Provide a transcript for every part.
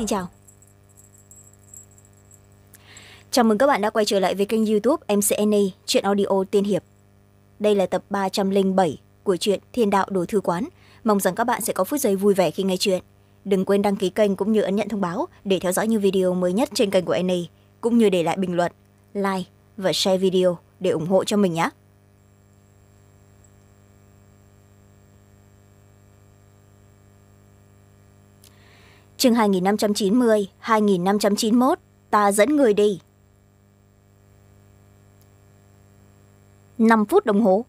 Xin chào Chào mừng các bạn đã quay trở lại với kênh youtube MCNA Chuyện Audio Tiên Hiệp Đây là tập ba trăm linh bảy của truyện Thiên Đạo Đồ Thư Quán Mong rằng các bạn sẽ có phút giây vui vẻ khi nghe chuyện Đừng quên đăng ký kênh cũng như ấn nhận thông báo để theo dõi những video mới nhất trên kênh của NA cũng như để lại bình luận, like và share video để ủng hộ cho mình nhé. chương hai nghìn năm trăm chín mươi hai nghìn năm trăm chín mươi một ta dẫn người đi năm phút đồng hồ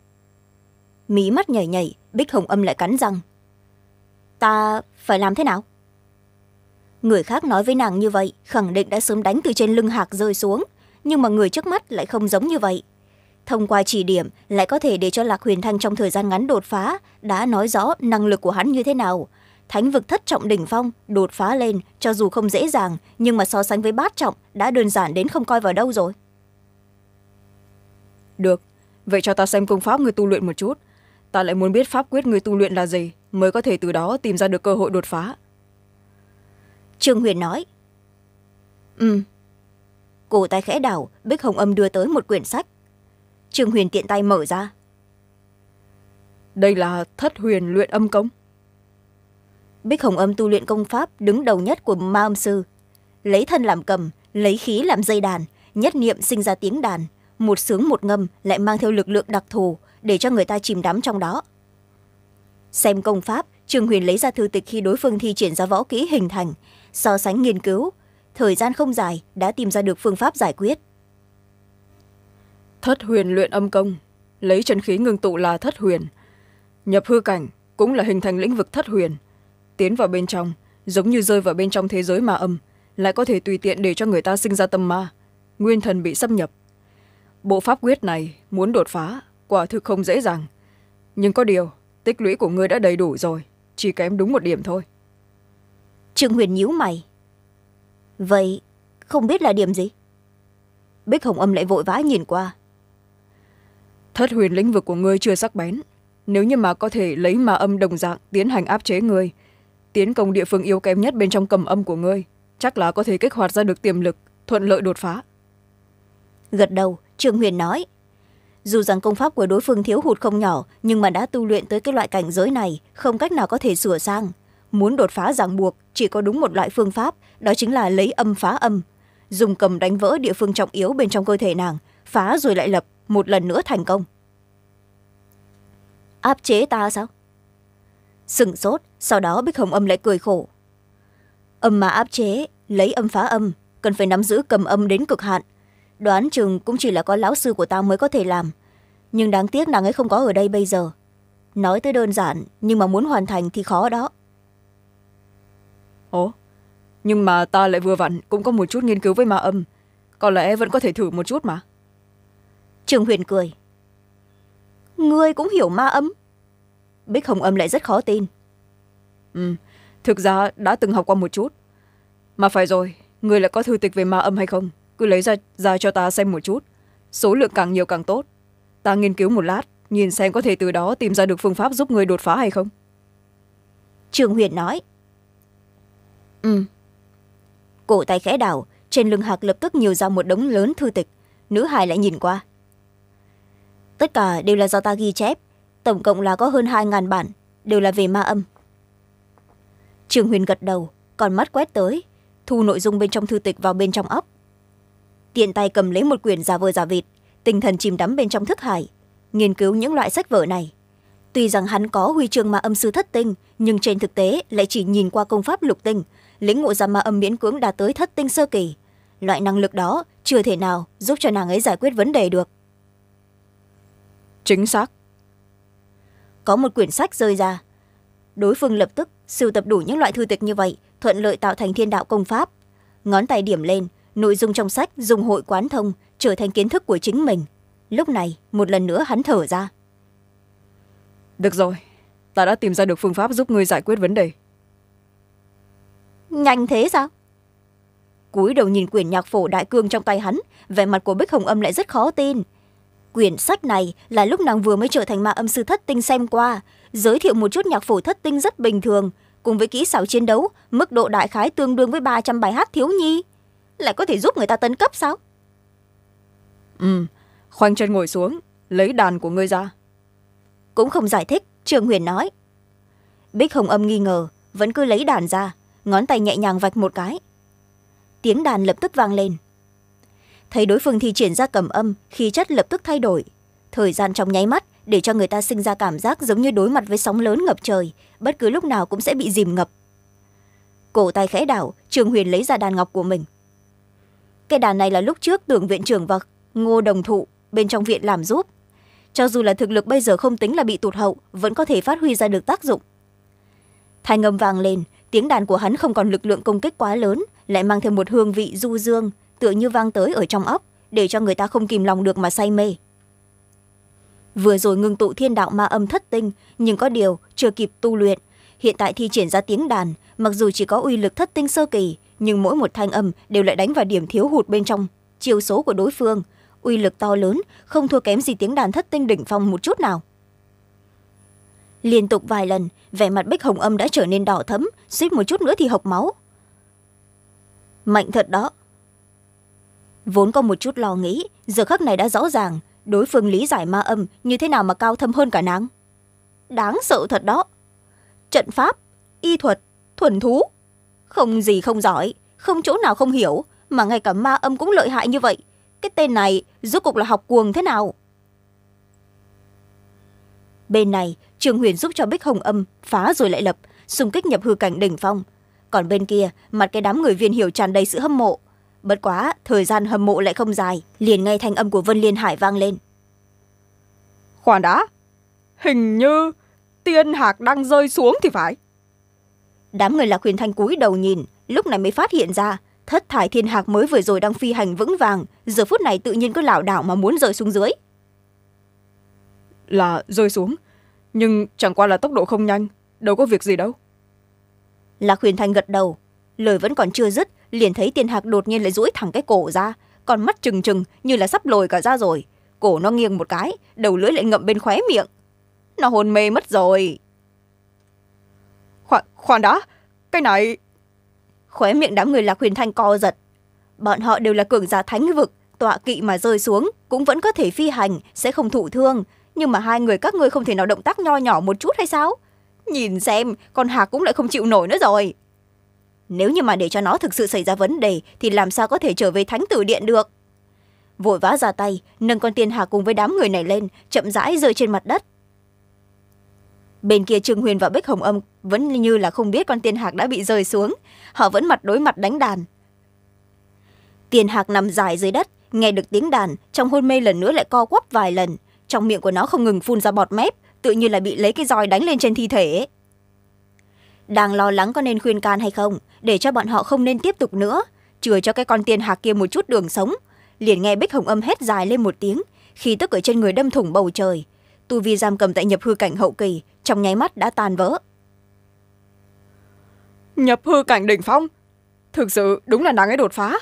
mí mắt nhảy nhảy bích hồng âm lại cắn răng ta phải làm thế nào người khác nói với nàng như vậy khẳng định đã sớm đánh từ trên lưng hạc rơi xuống nhưng mà người trước mắt lại không giống như vậy thông qua chỉ điểm lại có thể để cho lạc huyền thanh trong thời gian ngắn đột phá đã nói rõ năng lực của hắn như thế nào thánh vực thất trọng đỉnh phong đột phá lên cho dù không dễ dàng nhưng mà so sánh với bát trọng đã đơn giản đến không coi vào đâu rồi được vậy cho ta xem công pháp người tu luyện một chút ta lại muốn biết pháp quyết người tu luyện là gì mới có thể từ đó tìm ra được cơ hội đột phá trương huyền nói ừ cổ tay khẽ đảo bích hồng âm đưa tới một quyển sách trương huyền tiện tay mở ra đây là thất huyền luyện âm công bích hồng âm tu luyện công pháp đứng đầu nhất của ma âm sư lấy thân làm cầm lấy khí làm dây đàn nhất niệm sinh ra tiếng đàn một sướng một ngâm lại mang theo lực lượng đặc thù để cho người ta chìm đắm trong đó xem công pháp trường huyền lấy ra thư tịch khi đối phương thi triển ra võ kỹ hình thành so sánh nghiên cứu thời gian không dài đã tìm ra được phương pháp giải quyết thất huyền luyện âm công lấy chân khí ngưng tụ là thất huyền nhập hư cảnh cũng là hình thành lĩnh vực thất huyền tiến vào bên trong giống như rơi vào bên trong thế giới ma âm lại có thể tùy tiện để cho người ta sinh ra tâm ma nguyên thần bị xâm nhập bộ pháp quyết này muốn đột phá quả thực không dễ dàng nhưng có điều tích lũy của ngươi đã đầy đủ rồi chỉ kém đúng một điểm thôi trương huyền nhíu mày vậy không biết là điểm gì bích hồng âm lại vội vã nhìn qua thất huyền lĩnh vực của ngươi chưa sắc bén nếu như mà có thể lấy ma âm đồng dạng tiến hành áp chế ngươi tiến công địa phương yếu kém nhất bên trong cầm âm của ngươi chắc là có thể kích hoạt ra được tiềm lực thuận lợi đột phá gật đầu trương huyền nói dù rằng công pháp của đối phương thiếu hụt không nhỏ nhưng mà đã tu luyện tới cái loại cảnh giới này không cách nào có thể sửa sang muốn đột phá ràng buộc chỉ có đúng một loại phương pháp đó chính là lấy âm phá âm dùng cầm đánh vỡ địa phương trọng yếu bên trong cơ thể nàng phá rồi lại lập một lần nữa thành công áp chế ta sao sừng sốt sau đó bích hồng âm lại cười khổ âm mà áp chế lấy âm phá âm cần phải nắm giữ cầm âm đến cực hạn đoán chừng cũng chỉ là có lão sư của tao mới có thể làm nhưng đáng tiếc nàng ấy không có ở đây bây giờ nói tới đơn giản nhưng mà muốn hoàn thành thì khó đó ồ nhưng mà ta lại vừa vặn cũng có một chút nghiên cứu với ma âm có lẽ vẫn có thể thử một chút mà trường huyền cười ngươi cũng hiểu ma âm bích hồng âm lại rất khó tin ừ thực ra đã từng học qua một chút mà phải rồi người lại có thư tịch về ma âm hay không cứ lấy ra ra cho ta xem một chút số lượng càng nhiều càng tốt ta nghiên cứu một lát nhìn xem có thể từ đó tìm ra được phương pháp giúp người đột phá hay không trường huyền nói ừ cổ tay khẽ đảo trên lưng hạc lập tức nhiều ra một đống lớn thư tịch nữ hài lại nhìn qua tất cả đều là do ta ghi chép tổng cộng là có hơn hai ngàn bản đều là về ma âm trường huyền gật đầu còn mắt quét tới thu nội dung bên trong thư tịch vào bên trong óc tiện tay cầm lấy một quyển giả vờ giả vịt tinh thần chìm đắm bên trong thức hải nghiên cứu những loại sách vở này tuy rằng hắn có huy chương ma âm sư thất tinh nhưng trên thực tế lại chỉ nhìn qua công pháp lục tinh lĩnh ngộ ra ma âm miễn cưỡng đã tới thất tinh sơ kỳ loại năng lực đó chưa thể nào giúp cho nàng ấy giải quyết vấn đề được chính xác có một quyển sách rơi ra đối phương lập tức sưu tập đủ những loại thư tịch như vậy thuận lợi tạo thành thiên đạo công pháp ngón tay điểm lên nội dung trong sách dùng hội quán thông trở thành kiến thức của chính mình lúc này một lần nữa hắn thở ra được rồi ta đã tìm ra được phương pháp giúp ngươi giải quyết vấn đề nhanh thế sao cuối đầu nhìn quyển nhạc phổ đại cương trong tay hắn vẻ mặt của bích hồng âm lại rất khó tin quyển sách này là lúc nàng vừa mới trở thành ma âm sư thất tinh xem qua giới thiệu một chút nhạc phổ thất tinh rất bình thường cùng với kỹ xảo chiến đấu mức độ đại khái tương đương với ba trăm bài hát thiếu nhi lại có thể giúp người ta tấn cấp sao ừ khoanh chân ngồi xuống lấy đàn của ngươi ra cũng không giải thích trường huyền nói bích hồng âm nghi ngờ vẫn cứ lấy đàn ra ngón tay nhẹ nhàng vạch một cái tiếng đàn lập tức vang lên thấy đối phương thi triển ra cầm âm khí chất lập tức thay đổi thời gian trong nháy mắt để cho người ta sinh ra cảm giác giống như đối mặt với sóng lớn ngập trời bất cứ lúc nào cũng sẽ bị dìm ngập cổ tay khẽ đảo trường huyền lấy ra đàn ngọc của mình cái đàn này là lúc trước tưởng viện trưởng và ngô đồng thụ bên trong viện làm giúp cho dù là thực lực bây giờ không tính là bị tụt hậu vẫn có thể phát huy ra được tác dụng thanh âm vang lên tiếng đàn của hắn không còn lực lượng công kích quá lớn lại mang thêm một hương vị du dương tựa như vang tới ở trong ấp để cho người ta không kìm lòng được mà say mê vừa rồi ngừng tụ thiên đạo ma âm thất tinh nhưng có điều chưa kịp tu luyện hiện tại thi triển ra tiếng đàn mặc dù chỉ có uy lực thất tinh sơ kỳ nhưng mỗi một thanh âm đều lại đánh vào điểm thiếu hụt bên trong chiều số của đối phương uy lực to lớn không thua kém gì tiếng đàn thất tinh đỉnh phong một chút nào liên tục vài lần vẻ mặt bích hồng âm đã trở nên đỏ thấm suýt một chút nữa thì hộc máu mạnh thật đó vốn có một chút lo nghĩ giờ khắc này đã rõ ràng đối phương lý giải ma âm như thế nào mà cao thâm hơn cả nàng đáng sợ thật đó trận pháp y thuật thuần thú không gì không giỏi không chỗ nào không hiểu mà ngay cả ma âm cũng lợi hại như vậy cái tên này rốt cục là học cuồng thế nào bên này trường huyền giúp cho bích hồng âm phá rồi lại lập xung kích nhập hư cảnh đỉnh phong còn bên kia mặt cái đám người viên hiểu tràn đầy sự hâm mộ bất quá thời gian hâm mộ lại không dài liền ngay thanh âm của vân liên hải vang lên khoan đã hình như tiên hạc đang rơi xuống thì phải đám người lạc huyền thanh cúi đầu nhìn lúc này mới phát hiện ra thất thải thiên hạc mới vừa rồi đang phi hành vững vàng giờ phút này tự nhiên cứ lảo đảo mà muốn rơi xuống dưới là rơi xuống nhưng chẳng qua là tốc độ không nhanh đâu có việc gì đâu lạc huyền thanh gật đầu lời vẫn còn chưa dứt liền thấy tiền hạc đột nhiên lại duỗi thẳng cái cổ ra còn mắt trừng trừng như là sắp lồi cả ra rồi cổ nó nghiêng một cái đầu lưỡi lại ngậm bên khóe miệng nó hôn mê mất rồi khoan khoan đã cái này khóe miệng đám người lạc huyền thanh co giật bọn họ đều là cường giả thánh vực tọa kỵ mà rơi xuống cũng vẫn có thể phi hành sẽ không thụ thương nhưng mà hai người các ngươi không thể nào động tác nho nhỏ một chút hay sao nhìn xem con hạc cũng lại không chịu nổi nữa rồi nếu như mà để cho nó thực sự xảy ra vấn đề thì làm sao có thể trở về thánh tử điện được vội vã ra tay nâng con tiên hà cùng với đám người này lên chậm rãi rơi trên mặt đất bên kia trương huyền và bích hồng âm vẫn như là không biết con tiên hạc đã bị rơi xuống họ vẫn mặt đối mặt đánh đàn tiên hạc nằm dài dưới đất nghe được tiếng đàn trong hôn mê lần nữa lại co quắp vài lần trong miệng của nó không ngừng phun ra bọt mép tự như là bị lấy cái roi đánh lên trên thi thể ấy đang lo lắng có nên khuyên can hay không để cho bọn họ không nên tiếp tục nữa chừa cho cái con tiên hạc kia một chút đường sống liền nghe bích hồng âm hết dài lên một tiếng khi tức ở trên người đâm thủng bầu trời tu vi giam cầm tại nhập hư cảnh hậu kỳ trong nháy mắt đã tan vỡ nhập hư cảnh đỉnh phong thực sự đúng là nàng ấy đột phá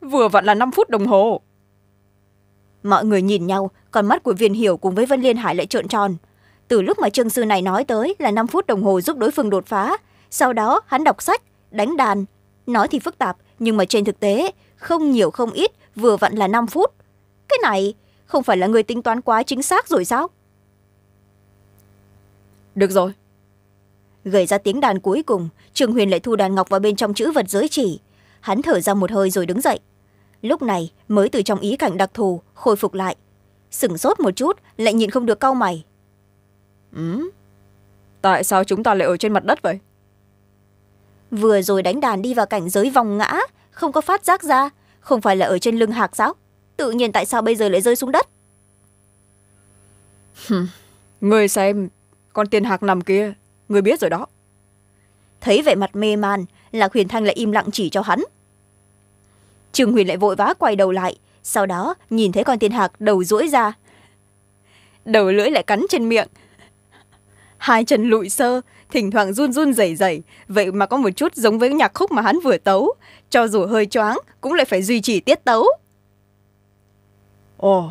vừa vặn là năm phút đồng hồ mọi người nhìn nhau còn mắt của viên hiểu cùng với vân liên hải lại trợn tròn từ lúc mà trương sư này nói tới là năm phút đồng hồ giúp đối phương đột phá sau đó hắn đọc sách đánh đàn nói thì phức tạp nhưng mà trên thực tế không nhiều không ít vừa vặn là năm phút cái này không phải là người tính toán quá chính xác rồi sao được rồi gầy ra tiếng đàn cuối cùng trường huyền lại thu đàn ngọc vào bên trong chữ vật giới chỉ hắn thở ra một hơi rồi đứng dậy lúc này mới từ trong ý cảnh đặc thù khôi phục lại sửng sốt một chút lại nhìn không được cau mày ừ tại sao chúng ta lại ở trên mặt đất vậy vừa rồi đánh đàn đi vào cảnh giới vòng ngã không có phát giác ra không phải là ở trên lưng hạc sao tự nhiên tại sao bây giờ lại rơi xuống đất người xem con tiền hạc nằm kia người biết rồi đó thấy vẻ mặt mê man lạc huyền thanh lại im lặng chỉ cho hắn trương huyền lại vội vã quay đầu lại sau đó nhìn thấy con tiền hạc đầu rũi ra đầu lưỡi lại cắn trên miệng hai chân lụi sơ thỉnh thoảng run run rẩy rẩy vậy mà có một chút giống với nhạc khúc mà hắn vừa tấu cho dù hơi choáng cũng lại phải duy trì tiết tấu ồ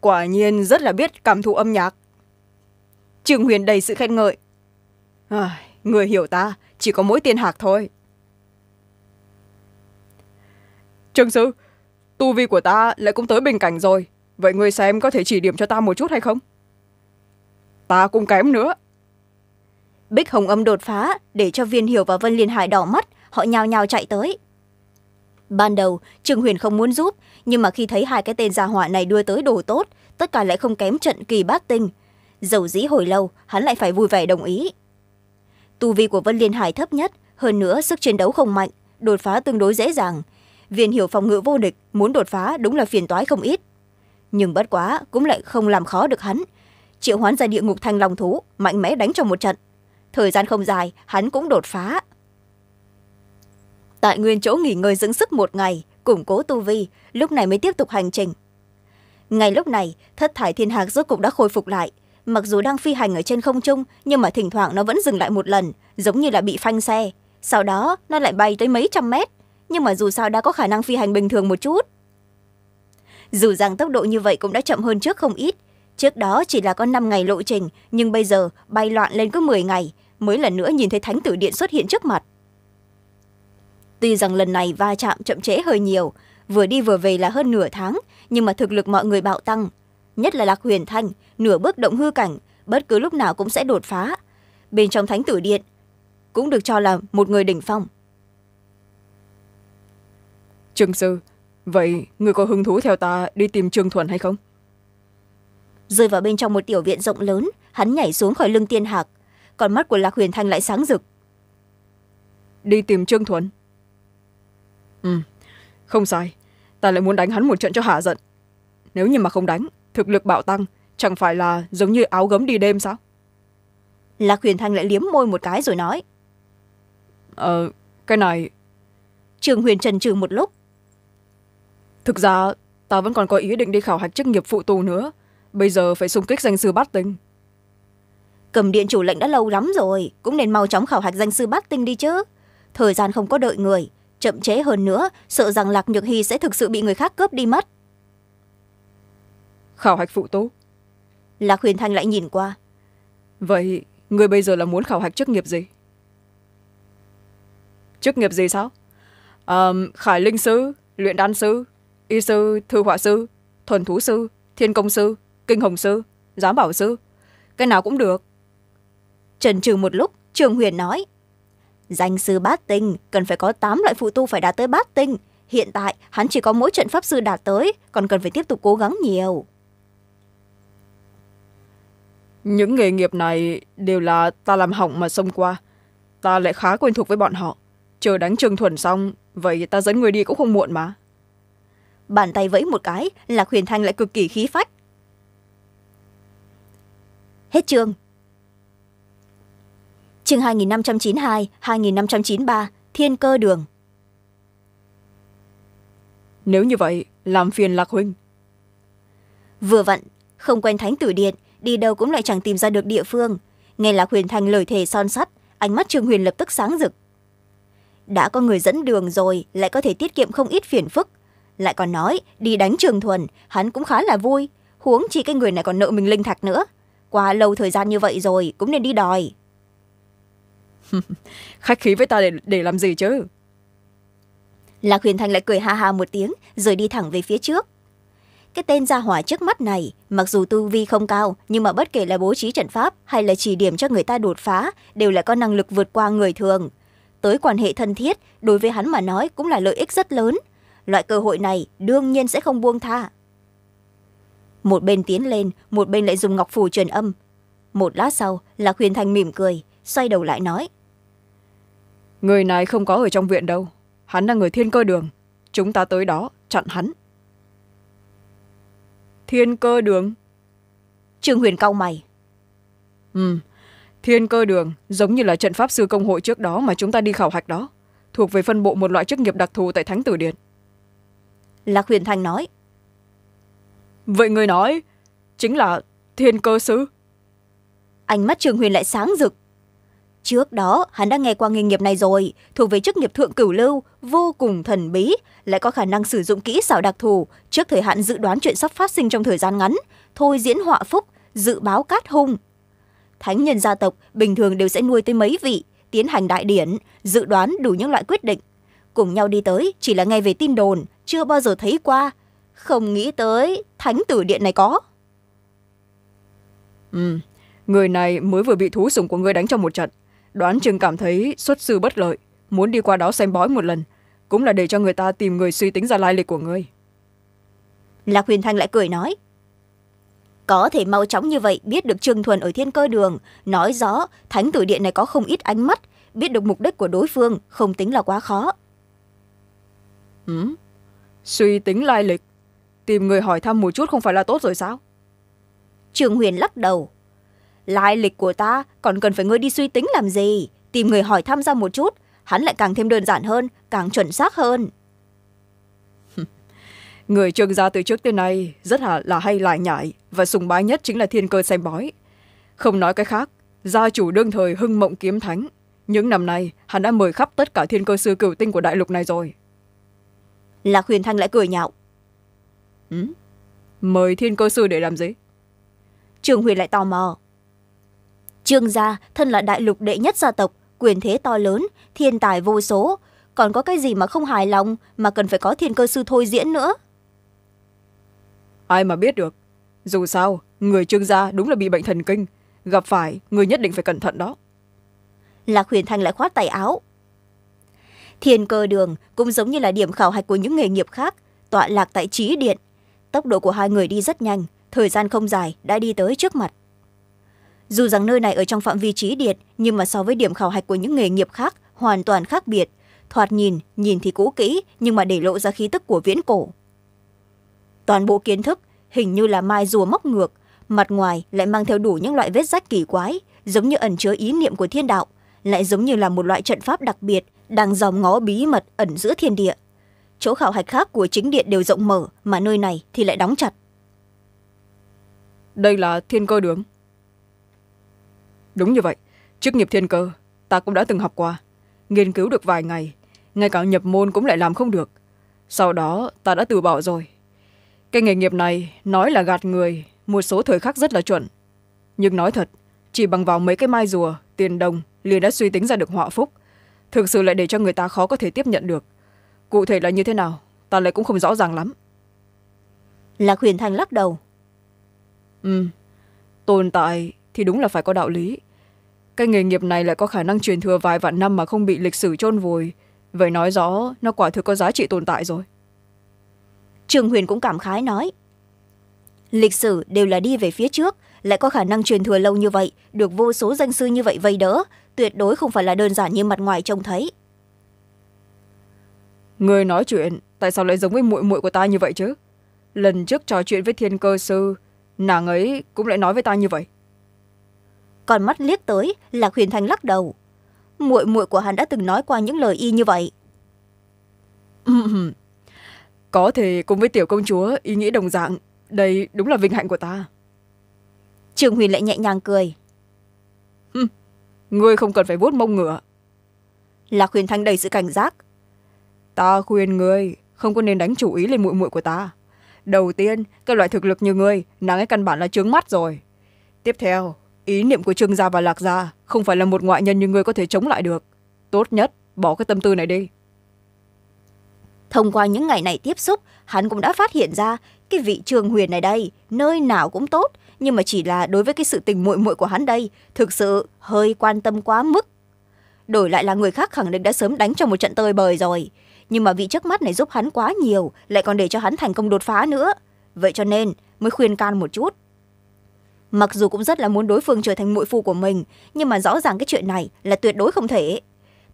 quả nhiên rất là biết cảm thụ âm nhạc trương huyền đầy sự khen ngợi à, người hiểu ta chỉ có mỗi tiên hạc thôi trương sư tu vi của ta lại cũng tới bình cảnh rồi vậy người xem có thể chỉ điểm cho ta một chút hay không ta cũng kém nữa Bích Hồng Âm đột phá để cho Viên Hiểu và Vân Liên Hải đỏ mắt, họ nhào nhào chạy tới. Ban đầu, Trương Huyền không muốn giúp, nhưng mà khi thấy hai cái tên gia hỏa này đưa tới đồ tốt, tất cả lại không kém trận kỳ bát tinh. Dầu dĩ hồi lâu, hắn lại phải vui vẻ đồng ý. Tu vi của Vân Liên Hải thấp nhất, hơn nữa sức chiến đấu không mạnh, đột phá tương đối dễ dàng. Viên Hiểu phòng ngự vô địch, muốn đột phá đúng là phiền toái không ít. Nhưng bất quá cũng lại không làm khó được hắn. Triệu hoán ra địa ngục thanh long thú, mạnh mẽ đánh trong một trận thời gian không dài hắn cũng đột phá tại nguyên chỗ nghỉ ngơi dưỡng sức một ngày củng cố tu vi lúc này mới tiếp tục hành trình ngay lúc này thất thải thiên hạc rốt cục đã khôi phục lại mặc dù đang phi hành ở trên không trung nhưng mà thỉnh thoảng nó vẫn dừng lại một lần giống như là bị phanh xe sau đó nó lại bay tới mấy trăm mét nhưng mà dù sao đã có khả năng phi hành bình thường một chút dù rằng tốc độ như vậy cũng đã chậm hơn trước không ít trước đó chỉ là có năm ngày lộ trình nhưng bây giờ bay loạn lên cứ m ngày mới lần nữa nhìn thấy thánh tử điện xuất hiện trước mặt tuy rằng lần này va chạm chậm trễ hơi nhiều vừa đi vừa về là hơn nửa tháng nhưng mà thực lực mọi người bạo tăng nhất là lạc huyền thanh nửa bước động hư cảnh bất cứ lúc nào cũng sẽ đột phá bên trong thánh tử điện cũng được cho là một người đỉnh phong trương sư vậy người có hứng thú theo ta đi tìm trương thuần hay không rơi vào bên trong một tiểu viện rộng lớn hắn nhảy xuống khỏi lưng tiên hạc còn mắt của lạc huyền thanh lại sáng rực đi tìm trương thuần ừ không sai ta lại muốn đánh hắn một trận cho hạ giận nếu như mà không đánh thực lực bạo tăng chẳng phải là giống như áo gấm đi đêm sao lạc huyền thanh lại liếm môi một cái rồi nói ờ cái này trường huyền trần trừ một lúc thực ra ta vẫn còn có ý định đi khảo hạch chức nghiệp phụ tù nữa bây giờ phải xung kích danh sư bát tinh cầm điện chủ lệnh đã lâu lắm rồi cũng nên mau chóng khảo hạch danh sư bát tinh đi chứ thời gian không có đợi người chậm chế hơn nữa sợ rằng lạc nhược hy sẽ thực sự bị người khác cướp đi mất khảo hạch phụ tố lạc huyền thanh lại nhìn qua vậy người bây giờ là muốn khảo hạch chức nghiệp gì chức nghiệp gì sao à, khải linh sư luyện đan sư y sư thư họa sư thuần thú sư thiên công sư kinh hồng sư giám bảo sư cái nào cũng được trần trừ một lúc trường huyền nói danh sư bát tinh cần phải có tám loại phụ tu phải đạt tới bát tinh hiện tại hắn chỉ có mỗi trận pháp sư đạt tới còn cần phải tiếp tục cố gắng nhiều những nghề nghiệp này đều là ta làm hỏng mà xông qua ta lại khá quen thuộc với bọn họ chờ đánh trường thuần xong vậy ta dẫn người đi cũng không muộn mà bàn tay vẫy một cái lạc huyền thanh lại cực kỳ khí phách hết chương chương hai nghìn năm trăm chín mươi hai hai nghìn năm trăm chín mươi ba thiên cơ đường nếu như vậy làm phiền lạc huynh vừa vặn không quen thánh tử điện đi đâu cũng lại chẳng tìm ra được địa phương nghe lạc huyền thành lời thề son sắt ánh mắt trương huyền lập tức sáng rực đã có người dẫn đường rồi lại có thể tiết kiệm không ít phiền phức lại còn nói đi đánh trường thuần hắn cũng khá là vui huống chi cái người này còn nợ mình linh thạch nữa quá lâu thời gian như vậy rồi cũng nên đi đòi khách khí với ta để, để làm gì chứ lạc huyền thanh lại cười ha ha một tiếng rồi đi thẳng về phía trước cái tên gia hỏa trước mắt này mặc dù tu vi không cao nhưng mà bất kể là bố trí trận pháp hay là chỉ điểm cho người ta đột phá đều là có năng lực vượt qua người thường tới quan hệ thân thiết đối với hắn mà nói cũng là lợi ích rất lớn loại cơ hội này đương nhiên sẽ không buông tha một bên tiến lên một bên lại dùng ngọc phù truyền âm một lát sau là huyền thanh mỉm cười xoay đầu lại nói người này không có ở trong viện đâu hắn là người thiên cơ đường chúng ta tới đó chặn hắn thiên cơ đường trương huyền cao mày ừ thiên cơ đường giống như là trận pháp sư công hội trước đó mà chúng ta đi khảo hạch đó thuộc về phân bộ một loại chức nghiệp đặc thù tại thánh tử điện lạc huyền thanh nói vậy người nói chính là thiên cơ sứ ánh mắt trương huyền lại sáng rực trước đó hắn đã nghe qua nghề nghiệp này rồi thuộc về chức nghiệp thượng cửu lưu vô cùng thần bí lại có khả năng sử dụng kỹ xảo đặc thù trước thời hạn dự đoán chuyện sắp phát sinh trong thời gian ngắn thôi diễn họa phúc dự báo cát hung thánh nhân gia tộc bình thường đều sẽ nuôi tới mấy vị tiến hành đại điển dự đoán đủ những loại quyết định cùng nhau đi tới chỉ là nghe về tin đồn chưa bao giờ thấy qua không nghĩ tới thánh tử điện này có ừ người này mới vừa bị thú sủng của ngươi đánh trong một trận đoán chừng cảm thấy xuất sư bất lợi muốn đi qua đó xem bói một lần cũng là để cho người ta tìm người suy tính ra lai lịch của ngươi lạc huyền thanh lại cười nói có thể mau chóng như vậy biết được trương thuần ở thiên cơ đường nói rõ thánh tử điện này có không ít ánh mắt biết được mục đích của đối phương không tính là quá khó ừ. suy tính lai lịch tìm người hỏi thăm một chút không phải là tốt rồi sao trường huyền lắc đầu lai lịch của ta còn cần phải ngươi đi suy tính làm gì tìm người hỏi thăm ra một chút hắn lại càng thêm đơn giản hơn càng chuẩn xác hơn người trương gia từ trước tới nay rất là, là hay lại nhải và sùng bái nhất chính là thiên cơ xem bói không nói cái khác gia chủ đương thời hưng mộng kiếm thánh những năm nay hắn đã mời khắp tất cả thiên cơ sư cửu tinh của đại lục này rồi lạc huyền thanh lại cười nhạo mời thiên cơ sư để làm gì trường huyền lại tò mò trương gia thân là đại lục đệ nhất gia tộc quyền thế to lớn thiên tài vô số còn có cái gì mà không hài lòng mà cần phải có thiên cơ sư thôi diễn nữa ai mà biết được dù sao người trương gia đúng là bị bệnh thần kinh gặp phải người nhất định phải cẩn thận đó lạc huyền thanh lại khoát tay áo thiên cơ đường cũng giống như là điểm khảo hạch của những nghề nghiệp khác tọa lạc tại trí điện tốc độ của hai người đi rất nhanh thời gian không dài đã đi tới trước mặt dù rằng nơi này ở trong phạm vi trí điện nhưng mà so với điểm khảo hạch của những nghề nghiệp khác hoàn toàn khác biệt thoạt nhìn nhìn thì cũ kỹ nhưng mà để lộ ra khí tức của viễn cổ toàn bộ kiến thức hình như là mai rùa móc ngược mặt ngoài lại mang theo đủ những loại vết rách kỳ quái giống như ẩn chứa ý niệm của thiên đạo lại giống như là một loại trận pháp đặc biệt đang dòm ngó bí mật ẩn giữa thiên địa chỗ khảo hạch khác của chính điện đều rộng mở mà nơi này thì lại đóng chặt đây là thiên cơ đường đúng như vậy chức nghiệp thiên cơ ta cũng đã từng học qua nghiên cứu được vài ngày ngay cả nhập môn cũng lại làm không được sau đó ta đã từ bỏ rồi cái nghề nghiệp này nói là gạt người một số thời khắc rất là chuẩn nhưng nói thật chỉ bằng vào mấy cái mai rùa tiền đồng liền đã suy tính ra được họa phúc thực sự lại để cho người ta khó có thể tiếp nhận được cụ thể là như thế nào ta lại cũng không rõ ràng lắm lạc huyền thành lắc đầu ừ tồn tại thì đúng là phải có đạo lý cái nghề nghiệp này lại có khả năng truyền thừa vài vạn năm mà không bị lịch sử chôn vùi vậy nói rõ nó quả thực có giá trị tồn tại rồi trường huyền cũng cảm khái nói lịch sử đều là đi về phía trước lại có khả năng truyền thừa lâu như vậy được vô số danh sư như vậy vây đỡ tuyệt đối không phải là đơn giản như mặt ngoài trông thấy người nói chuyện tại sao lại giống với muội muội của ta như vậy chứ lần trước trò chuyện với thiên cơ sư nàng ấy cũng lại nói với ta như vậy còn mắt liếc tới lạc huyền thanh lắc đầu muội muội của hắn đã từng nói qua những lời y như vậy có thể cùng với tiểu công chúa ý nghĩ đồng dạng đây đúng là vinh hạnh của ta trường huyền lại nhẹ nhàng cười ngươi không cần phải vuốt mông ngựa lạc huyền thanh đầy sự cảnh giác ta khuyên ngươi không có nên đánh chủ ý lên muội muội của ta đầu tiên cái loại thực lực như ngươi nàng ấy căn bản là trướng mắt rồi tiếp theo ý niệm của trương gia và lạc gia không phải là một ngoại nhân như ngươi có thể chống lại được tốt nhất bỏ cái tâm tư này đi thông qua những ngày này tiếp xúc hắn cũng đã phát hiện ra cái vị trường huyền này đây nơi nào cũng tốt nhưng mà chỉ là đối với cái sự tình muội muội của hắn đây thực sự hơi quan tâm quá mức đổi lại là người khác khẳng định đã sớm đánh cho một trận tơi bời rồi nhưng mà vị trước mắt này giúp hắn quá nhiều lại còn để cho hắn thành công đột phá nữa vậy cho nên mới khuyên can một chút mặc dù cũng rất là muốn đối phương trở thành muội phu của mình nhưng mà rõ ràng cái chuyện này là tuyệt đối không thể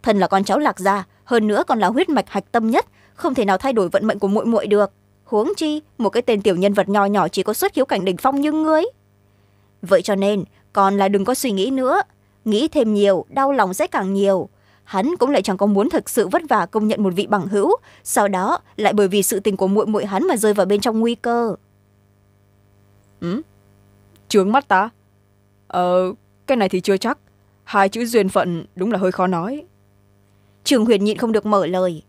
thần là con cháu lạc gia hơn nữa còn là huyết mạch hạch tâm nhất không thể nào thay đổi vận mệnh của muội muội được huống chi một cái tên tiểu nhân vật nho nhỏ chỉ có xuất hiếu cảnh đỉnh phong như ngươi vậy cho nên còn là đừng có suy nghĩ nữa nghĩ thêm nhiều đau lòng sẽ càng nhiều hắn cũng lại chẳng có muốn thực sự vất vả công nhận một vị bằng hữu sau đó lại bởi vì sự tình của muội muội hắn mà rơi vào bên trong nguy cơ ừ? chướng mắt ta? Ờ, cái này thì chưa chắc. Hai chữ duyên phận đúng là hơi khó nói. Trường huyền nhịn không được mở lời.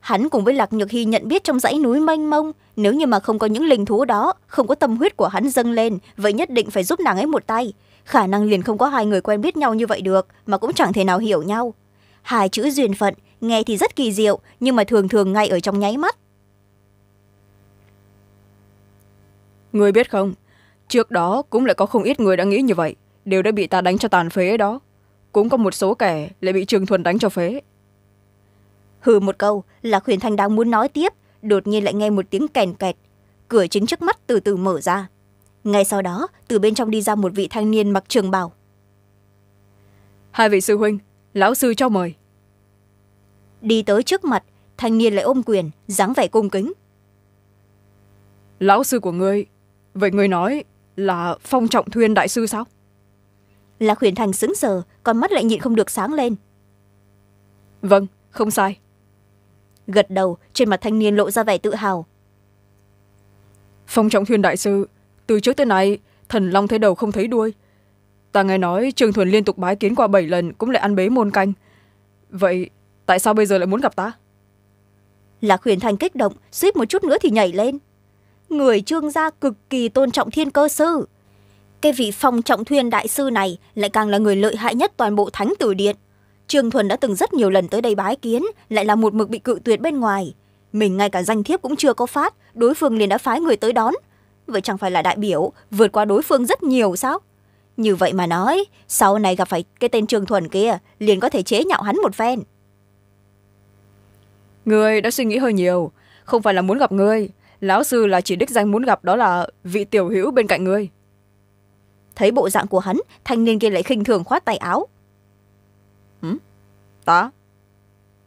Hắn cùng với Lạc Nhược Hy nhận biết trong dãy núi mênh mông, nếu như mà không có những linh thú đó, không có tâm huyết của hắn dâng lên, vậy nhất định phải giúp nàng ấy một tay. Khả năng liền không có hai người quen biết nhau như vậy được, mà cũng chẳng thể nào hiểu nhau. Hai chữ duyên phận, nghe thì rất kỳ diệu, nhưng mà thường thường ngay ở trong nháy mắt. Người biết không, trước đó cũng lại có không ít người đã nghĩ như vậy đều đã bị ta đánh cho tàn phế đó cũng có một số kẻ lại bị trường thuần đánh cho phế hừ một câu là huyền thanh đang muốn nói tiếp đột nhiên lại nghe một tiếng kèn kẹt cửa chính trước mắt từ từ mở ra ngay sau đó từ bên trong đi ra một vị thanh niên mặc trường bào hai vị sư huynh lão sư cho mời đi tới trước mặt thanh niên lại ôm quyền dáng vẻ cung kính lão sư của ngươi vậy ngươi nói là phong trọng thuyên đại sư sao lạc huyền thành sững sờ còn mắt lại nhịn không được sáng lên vâng không sai gật đầu trên mặt thanh niên lộ ra vẻ tự hào phong trọng thuyên đại sư từ trước tới nay thần long thấy đầu không thấy đuôi ta nghe nói trường thuần liên tục bái kiến qua bảy lần cũng lại ăn bế môn canh vậy tại sao bây giờ lại muốn gặp ta lạc huyền thành kích động suýt một chút nữa thì nhảy lên người trương gia cực kỳ tôn trọng thiên cơ sư cái vị phong trọng thuyền đại sư này lại càng là người lợi hại nhất toàn bộ thánh tử điện trương thuần đã từng rất nhiều lần tới đây bái kiến lại là một mực bị cự tuyệt bên ngoài mình ngay cả danh thiếp cũng chưa có phát đối phương liền đã phái người tới đón vậy chẳng phải là đại biểu vượt qua đối phương rất nhiều sao như vậy mà nói sau này gặp phải cái tên trương thuần kia liền có thể chế nhạo hắn một phen người đã suy nghĩ hơi nhiều không phải là muốn gặp người lão sư là chỉ đích danh muốn gặp đó là vị tiểu hữu bên cạnh ngươi thấy bộ dạng của hắn thanh niên kia lại khinh thường khoát tay áo ừ? ta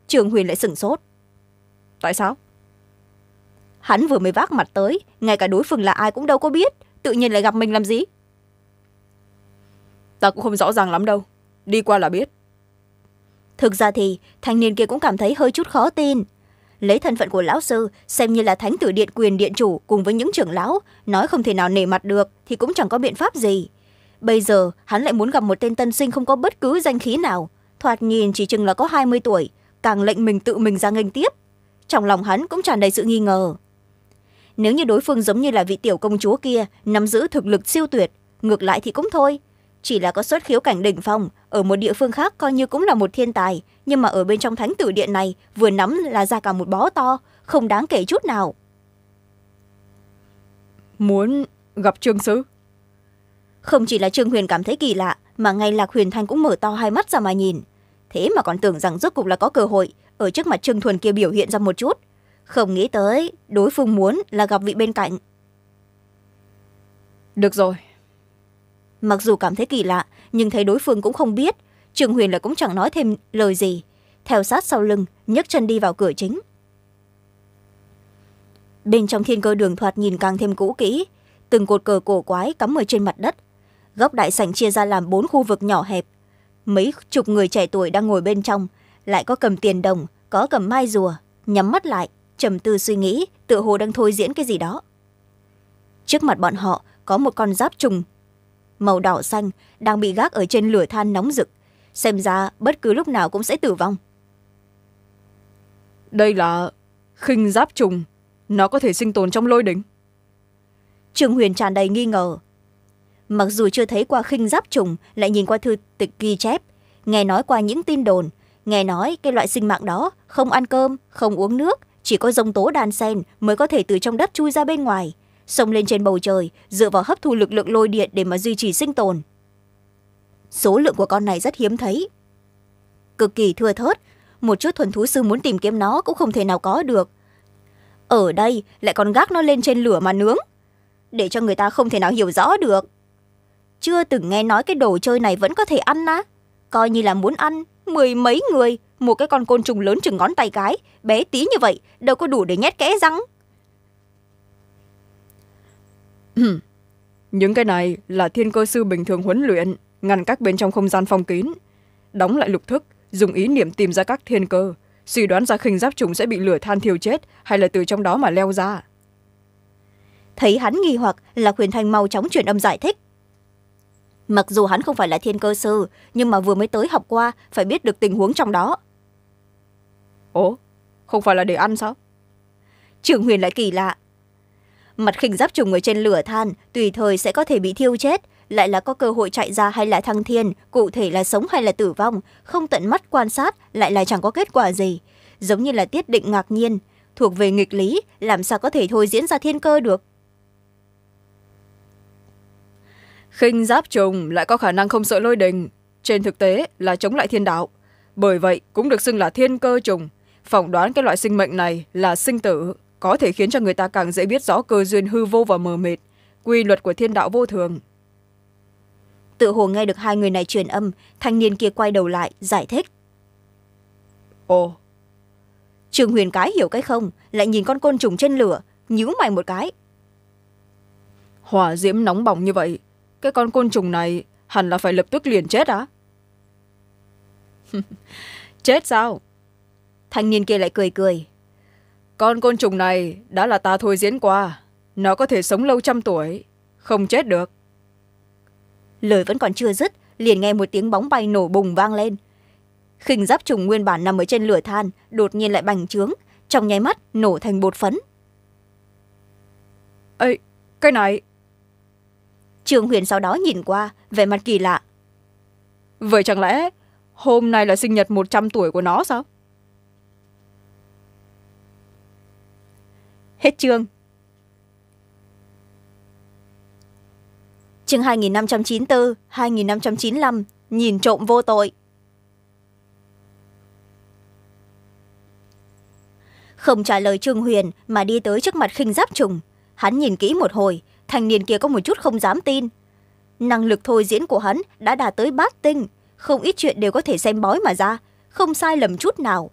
trường huyền lại sửng sốt tại sao hắn vừa mới vác mặt tới ngay cả đối phương là ai cũng đâu có biết tự nhiên lại gặp mình làm gì ta cũng không rõ ràng lắm đâu đi qua là biết thực ra thì thanh niên kia cũng cảm thấy hơi chút khó tin lấy thân phận của lão sư xem như là thánh tử điện quyền điện chủ cùng với những trưởng lão nói không thể nào nể mặt được thì cũng chẳng có biện pháp gì bây giờ hắn lại muốn gặp một tên tân sinh không có bất cứ danh khí nào thoạt nhìn chỉ chừng là có hai mươi tuổi càng lệnh mình tự mình ra nghênh tiếp trong lòng hắn cũng tràn đầy sự nghi ngờ nếu như đối phương giống như là vị tiểu công chúa kia nắm giữ thực lực siêu tuyệt ngược lại thì cũng thôi chỉ là có xuất khiếu cảnh đỉnh phong ở một địa phương khác coi như cũng là một thiên tài nhưng mà ở bên trong thánh tử điện này vừa nắm là ra cả một bó to không đáng kể chút nào muốn gặp trương sứ không chỉ là trương huyền cảm thấy kỳ lạ mà ngay lạc huyền thanh cũng mở to hai mắt ra mà nhìn thế mà còn tưởng rằng rốt cục là có cơ hội ở trước mặt trương thuần kia biểu hiện ra một chút không nghĩ tới đối phương muốn là gặp vị bên cạnh được rồi mặc dù cảm thấy kỳ lạ nhưng thấy đối phương cũng không biết trường huyền lại cũng chẳng nói thêm lời gì theo sát sau lưng nhấc chân đi vào cửa chính bên trong thiên cơ đường thoạt nhìn càng thêm cũ kỹ từng cột cờ cổ quái cắm ở trên mặt đất góc đại sảnh chia ra làm bốn khu vực nhỏ hẹp mấy chục người trẻ tuổi đang ngồi bên trong lại có cầm tiền đồng có cầm mai rùa nhắm mắt lại trầm tư suy nghĩ tựa hồ đang thôi diễn cái gì đó trước mặt bọn họ có một con giáp trùng màu đỏ xanh đang bị gác ở trên lửa than nóng rực xem ra bất cứ lúc nào cũng sẽ tử vong đây là khinh giáp trùng nó có thể sinh tồn trong lôi đỉnh Trường huyền tràn đầy nghi ngờ mặc dù chưa thấy qua khinh giáp trùng lại nhìn qua thư tịch ghi chép nghe nói qua những tin đồn nghe nói cái loại sinh mạng đó không ăn cơm không uống nước chỉ có dông tố đan sen mới có thể từ trong đất chui ra bên ngoài xông lên trên bầu trời dựa vào hấp thu lực lượng lôi điện để mà duy trì sinh tồn số lượng của con này rất hiếm thấy cực kỳ thưa thớt một chút thuần thú sư muốn tìm kiếm nó cũng không thể nào có được ở đây lại còn gác nó lên trên lửa mà nướng để cho người ta không thể nào hiểu rõ được chưa từng nghe nói cái đồ chơi này vẫn có thể ăn á coi như là muốn ăn mười mấy người một cái con côn trùng lớn chừng ngón tay cái bé tí như vậy đâu có đủ để nhét kẽ răng những cái này là thiên cơ sư bình thường huấn luyện ngăn cách bên trong không gian phong kín đóng lại lục thức dùng ý niệm tìm ra các thiên cơ suy đoán ra khinh giáp trùng sẽ bị lửa than thiêu chết hay là từ trong đó mà leo ra thấy hắn nghi hoặc là huyền thanh mau chóng chuyển âm giải thích mặc dù hắn không phải là thiên cơ sư nhưng mà vừa mới tới học qua phải biết được tình huống trong đó ồ không phải là để ăn sao trưởng huyền lại kỳ lạ mặt khinh giáp trùng ở trên lửa than tùy thời sẽ có thể bị thiêu chết lại là có cơ hội chạy ra hay là thăng thiên cụ thể là sống hay là tử vong không tận mắt quan sát lại là chẳng có kết quả gì giống như là tiết định ngạc nhiên thuộc về nghịch lý làm sao có thể thôi diễn ra thiên cơ được khinh giáp trùng lại có khả năng không sợ lôi đình trên thực tế là chống lại thiên đạo bởi vậy cũng được xưng là thiên cơ trùng phỏng đoán cái loại sinh mệnh này là sinh tử có thể khiến cho người ta càng dễ biết rõ cơ duyên hư vô và mờ mịt quy luật của thiên đạo vô thường tự hồ nghe được hai người này truyền âm thanh niên kia quay đầu lại giải thích ồ trường huyền cái hiểu cái không lại nhìn con côn trùng trên lửa nhíu mày một cái hỏa diễm nóng bỏng như vậy cái con côn trùng này hẳn là phải lập tức liền chết á chết sao thanh niên kia lại cười cười con côn trùng này đã là ta thôi diễn qua nó có thể sống lâu trăm tuổi không chết được lời vẫn còn chưa dứt liền nghe một tiếng bóng bay nổ bùng vang lên khinh giáp trùng nguyên bản nằm ở trên lửa than đột nhiên lại bành trướng trong nháy mắt nổ thành bột phấn ây cái này trương huyền sau đó nhìn qua vẻ mặt kỳ lạ vậy chẳng lẽ hôm nay là sinh nhật một trăm tuổi của nó sao Hết chương. Chương 2594, 2595, nhìn trộm vô tội. Không trả lời Trương Huyền mà đi tới trước mặt khinh giáp trùng. Hắn nhìn kỹ một hồi, thanh niên kia có một chút không dám tin. Năng lực thôi diễn của hắn đã đạt tới bát tinh, không ít chuyện đều có thể xem bói mà ra, không sai lầm chút nào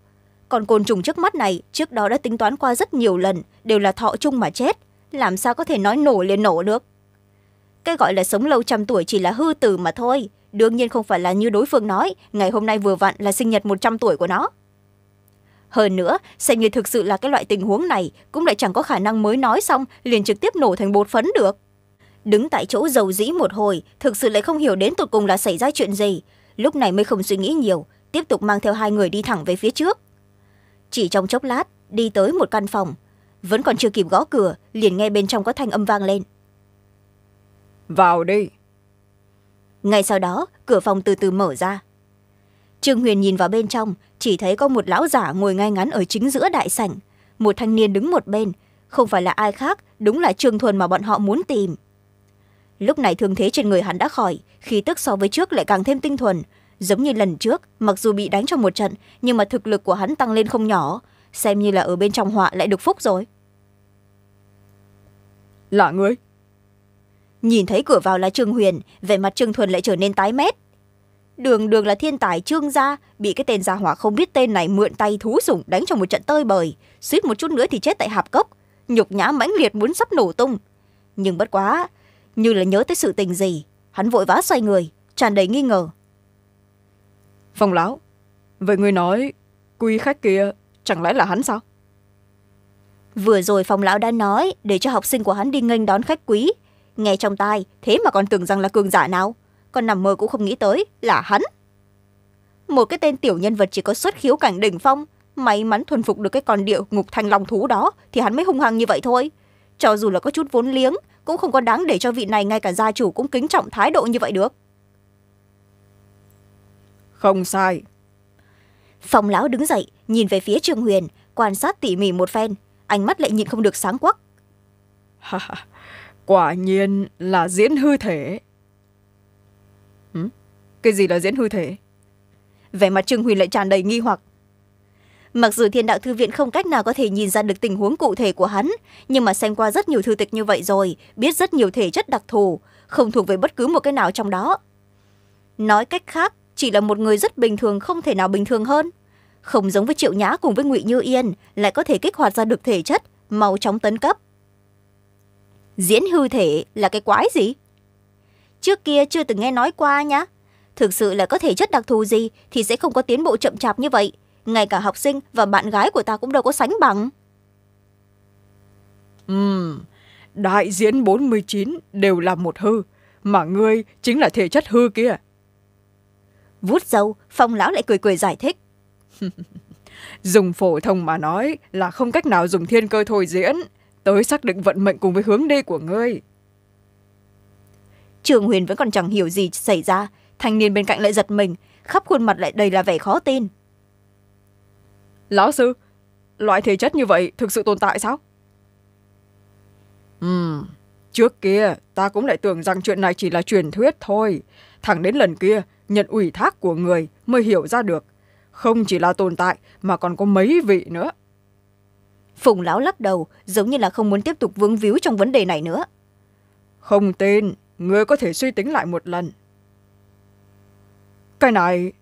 còn côn trùng trước mắt này trước đó đã tính toán qua rất nhiều lần đều là thọ chung mà chết làm sao có thể nói nổ liền nổ được cái gọi là sống lâu trăm tuổi chỉ là hư từ mà thôi đương nhiên không phải là như đối phương nói ngày hôm nay vừa vặn là sinh nhật một trăm tuổi của nó hơn nữa xem như thực sự là cái loại tình huống này cũng lại chẳng có khả năng mới nói xong liền trực tiếp nổ thành bột phấn được đứng tại chỗ dầu dĩ một hồi thực sự lại không hiểu đến tột cùng là xảy ra chuyện gì lúc này mới không suy nghĩ nhiều tiếp tục mang theo hai người đi thẳng về phía trước chỉ trong chốc lát đi tới một căn phòng vẫn còn chưa kịp gõ cửa liền nghe bên trong có thanh âm vang lên vào đi ngay sau đó cửa phòng từ từ mở ra trương huyền nhìn vào bên trong chỉ thấy có một lão giả ngồi ngay ngắn ở chính giữa đại sảnh một thanh niên đứng một bên không phải là ai khác đúng là trương thuần mà bọn họ muốn tìm lúc này thương thế trên người hắn đã khỏi khí tức so với trước lại càng thêm tinh thuần giống như lần trước mặc dù bị đánh trong một trận nhưng mà thực lực của hắn tăng lên không nhỏ xem như là ở bên trong họa lại được phúc rồi là người. nhìn thấy cửa vào là trương huyền vẻ mặt trương thuần lại trở nên tái mét đường đường là thiên tài trương gia bị cái tên gia hỏa không biết tên này mượn tay thú sủng đánh trong một trận tơi bời suýt một chút nữa thì chết tại hạp cốc nhục nhã mãnh liệt muốn sắp nổ tung nhưng bất quá như là nhớ tới sự tình gì hắn vội vã xoay người tràn đầy nghi ngờ Phong lão, vậy người nói quý khách kia chẳng lẽ là hắn sao? Vừa rồi phong lão đã nói để cho học sinh của hắn đi nghênh đón khách quý. Nghe trong tai, thế mà còn tưởng rằng là cường giả nào. Còn nằm mơ cũng không nghĩ tới là hắn. Một cái tên tiểu nhân vật chỉ có xuất khiếu cảnh đỉnh phong. May mắn thuần phục được cái con địa ngục thanh long thú đó thì hắn mới hung hăng như vậy thôi. Cho dù là có chút vốn liếng, cũng không có đáng để cho vị này ngay cả gia chủ cũng kính trọng thái độ như vậy được không sai phòng lão đứng dậy nhìn về phía trương huyền quan sát tỉ mỉ một phen ánh mắt lại nhìn không được sáng quắc quả nhiên là diễn hư thể cái gì là diễn hư thể vẻ mặt trương huyền lại tràn đầy nghi hoặc mặc dù thiên đạo thư viện không cách nào có thể nhìn ra được tình huống cụ thể của hắn nhưng mà xem qua rất nhiều thư tịch như vậy rồi biết rất nhiều thể chất đặc thù không thuộc về bất cứ một cái nào trong đó nói cách khác chỉ là một người rất bình thường không thể nào bình thường hơn không giống với triệu nhã cùng với ngụy như yên lại có thể kích hoạt ra được thể chất mau chóng tấn cấp diễn hư thể là cái quái gì trước kia chưa từng nghe nói qua nhá thực sự là có thể chất đặc thù gì thì sẽ không có tiến bộ chậm chạp như vậy ngay cả học sinh và bạn gái của ta cũng đâu có sánh bằng ừ đại diễn bốn mươi chín đều là một hư mà ngươi chính là thể chất hư kia vút dâu phong lão lại cười cười giải thích dùng phổ thông mà nói là không cách nào dùng thiên cơ thôi diễn tới xác định vận mệnh cùng với hướng đi của ngươi trường huyền vẫn còn chẳng hiểu gì xảy ra thanh niên bên cạnh lại giật mình khắp khuôn mặt lại đầy là vẻ khó tin lão sư loại thể chất như vậy thực sự tồn tại sao ừ trước kia ta cũng lại tưởng rằng chuyện này chỉ là truyền thuyết thôi thẳng đến lần kia nhận ủy thác của người mới hiểu ra được không chỉ là tồn tại mà còn có mấy vị nữa phùng lão lắc đầu giống như là không muốn tiếp tục vướng víu trong vấn đề này nữa không tin người có thể suy tính lại một lần cái này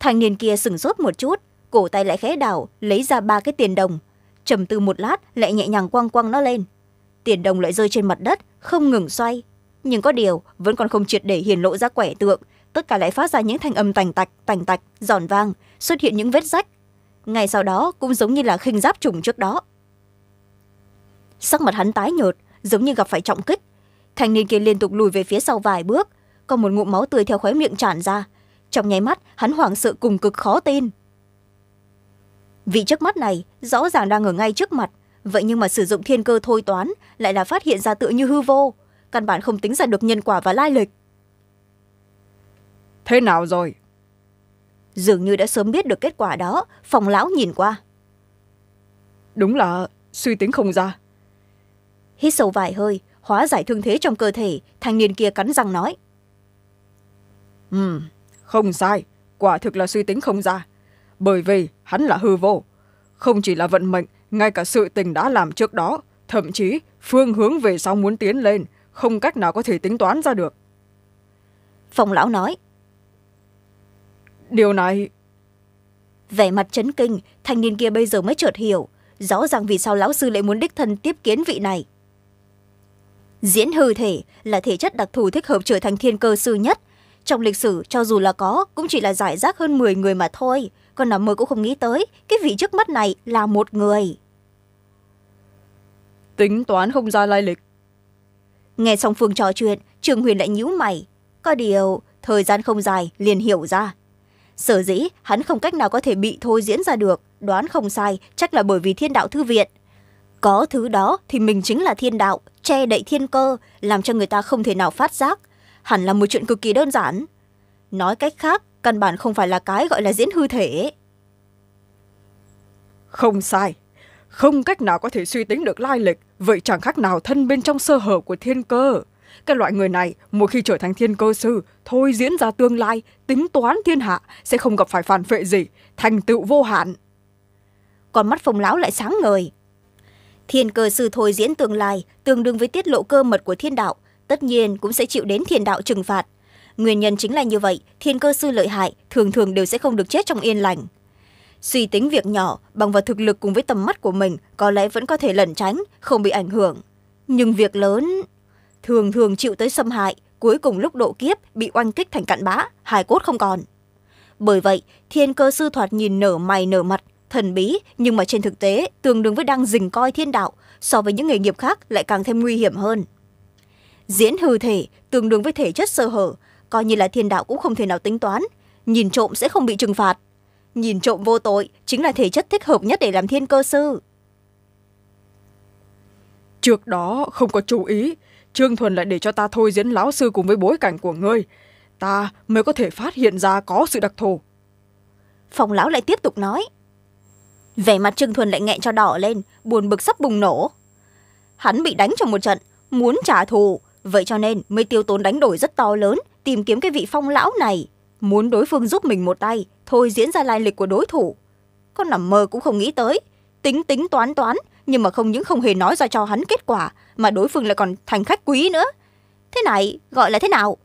thanh niên kia sửng sốt một chút cổ tay lại khẽ đảo lấy ra ba cái tiền đồng trầm tư một lát lại nhẹ nhàng quăng quăng nó lên tiền đồng lại rơi trên mặt đất không ngừng xoay nhưng có điều vẫn còn không triệt để hiền lộ ra quẻ tượng tất cả lại phát ra những thanh âm tành tạch tành tạch giòn vang xuất hiện những vết rách ngay sau đó cũng giống như là khinh giáp trùng trước đó sắc mặt hắn tái nhợt giống như gặp phải trọng kích thanh niên kia liên tục lùi về phía sau vài bước còn một ngụm máu tươi theo khóe miệng tràn ra trong nháy mắt hắn hoảng sợ cùng cực khó tin vị trước mắt này rõ ràng đang ở ngay trước mặt vậy nhưng mà sử dụng thiên cơ thôi toán lại là phát hiện ra tự như hư vô căn bản không tính ra được nhân quả và lai lịch thế nào rồi dường như đã sớm biết được kết quả đó phòng lão nhìn qua đúng là suy tính không ra hít sâu vài hơi hóa giải thương thế trong cơ thể thanh niên kia cắn răng nói ừ không sai quả thực là suy tính không ra bởi vì hắn là hư vô không chỉ là vận mệnh ngay cả sự tình đã làm trước đó thậm chí phương hướng về sau muốn tiến lên không cách nào có thể tính toán ra được phòng lão nói điều này vẻ mặt chấn kinh thanh niên kia bây giờ mới chợt hiểu rõ ràng vì sao lão sư lại muốn đích thân tiếp kiến vị này diễn hư thể là thể chất đặc thù thích hợp trở thành thiên cơ sư nhất trong lịch sử cho dù là có cũng chỉ là giải rác hơn m người mà thôi còn nằm mơ cũng không nghĩ tới cái vị trước mắt này là một người tính toán không ra lai lịch nghe xong phương trò chuyện trường huyền lại nhíu mày có điều thời gian không dài liền hiểu ra sở dĩ hắn không cách nào có thể bị thôi diễn ra được đoán không sai chắc là bởi vì thiên đạo thư viện có thứ đó thì mình chính là thiên đạo che đậy thiên cơ làm cho người ta không thể nào phát giác hẳn là một chuyện cực kỳ đơn giản nói cách khác căn bản không phải là cái gọi là diễn hư thể không sai không cách nào có thể suy tính được lai lịch vậy chẳng khác nào thân bên trong sơ hở của thiên cơ cái loại người này, một khi trở thành thiên cơ sư, thôi diễn ra tương lai, tính toán thiên hạ, sẽ không gặp phải phản phệ gì, thành tựu vô hạn. Còn mắt phồng láo lại sáng ngời. Thiên cơ sư thôi diễn tương lai, tương đương với tiết lộ cơ mật của thiên đạo, tất nhiên cũng sẽ chịu đến thiên đạo trừng phạt. Nguyên nhân chính là như vậy, thiên cơ sư lợi hại thường thường đều sẽ không được chết trong yên lành. Suy tính việc nhỏ, bằng vào thực lực cùng với tầm mắt của mình, có lẽ vẫn có thể lẩn tránh, không bị ảnh hưởng. Nhưng việc lớn thường thường chịu tới xâm hại cuối cùng lúc độ kiếp bị oanh kích thành cặn bã hài cốt không còn bởi vậy thiên cơ sư thoạt nhìn nở mày nở mặt thần bí nhưng mà trên thực tế tương đương với đang dình coi thiên đạo so với những nghề nghiệp khác lại càng thêm nguy hiểm hơn diễn hư thể tương đương với thể chất sơ hở coi như là thiên đạo cũng không thể nào tính toán nhìn trộm sẽ không bị trừng phạt nhìn trộm vô tội chính là thể chất thích hợp nhất để làm thiên cơ sư trước đó không có chú ý Trương Thuần lại để cho ta thôi diễn lão sư cùng với bối cảnh của ngươi. Ta mới có thể phát hiện ra có sự đặc thù. Phòng lão lại tiếp tục nói. Vẻ mặt Trương Thuần lại nghẹn cho đỏ lên, buồn bực sắp bùng nổ. Hắn bị đánh trong một trận, muốn trả thù, vậy cho nên mới tiêu tốn đánh đổi rất to lớn, tìm kiếm cái vị phong lão này. Muốn đối phương giúp mình một tay, thôi diễn ra lai lịch của đối thủ. Con nằm mơ cũng không nghĩ tới, tính tính toán toán, nhưng mà không những không hề nói ra cho hắn kết quả, mà đối phương lại còn thành khách quý nữa thế này gọi là thế nào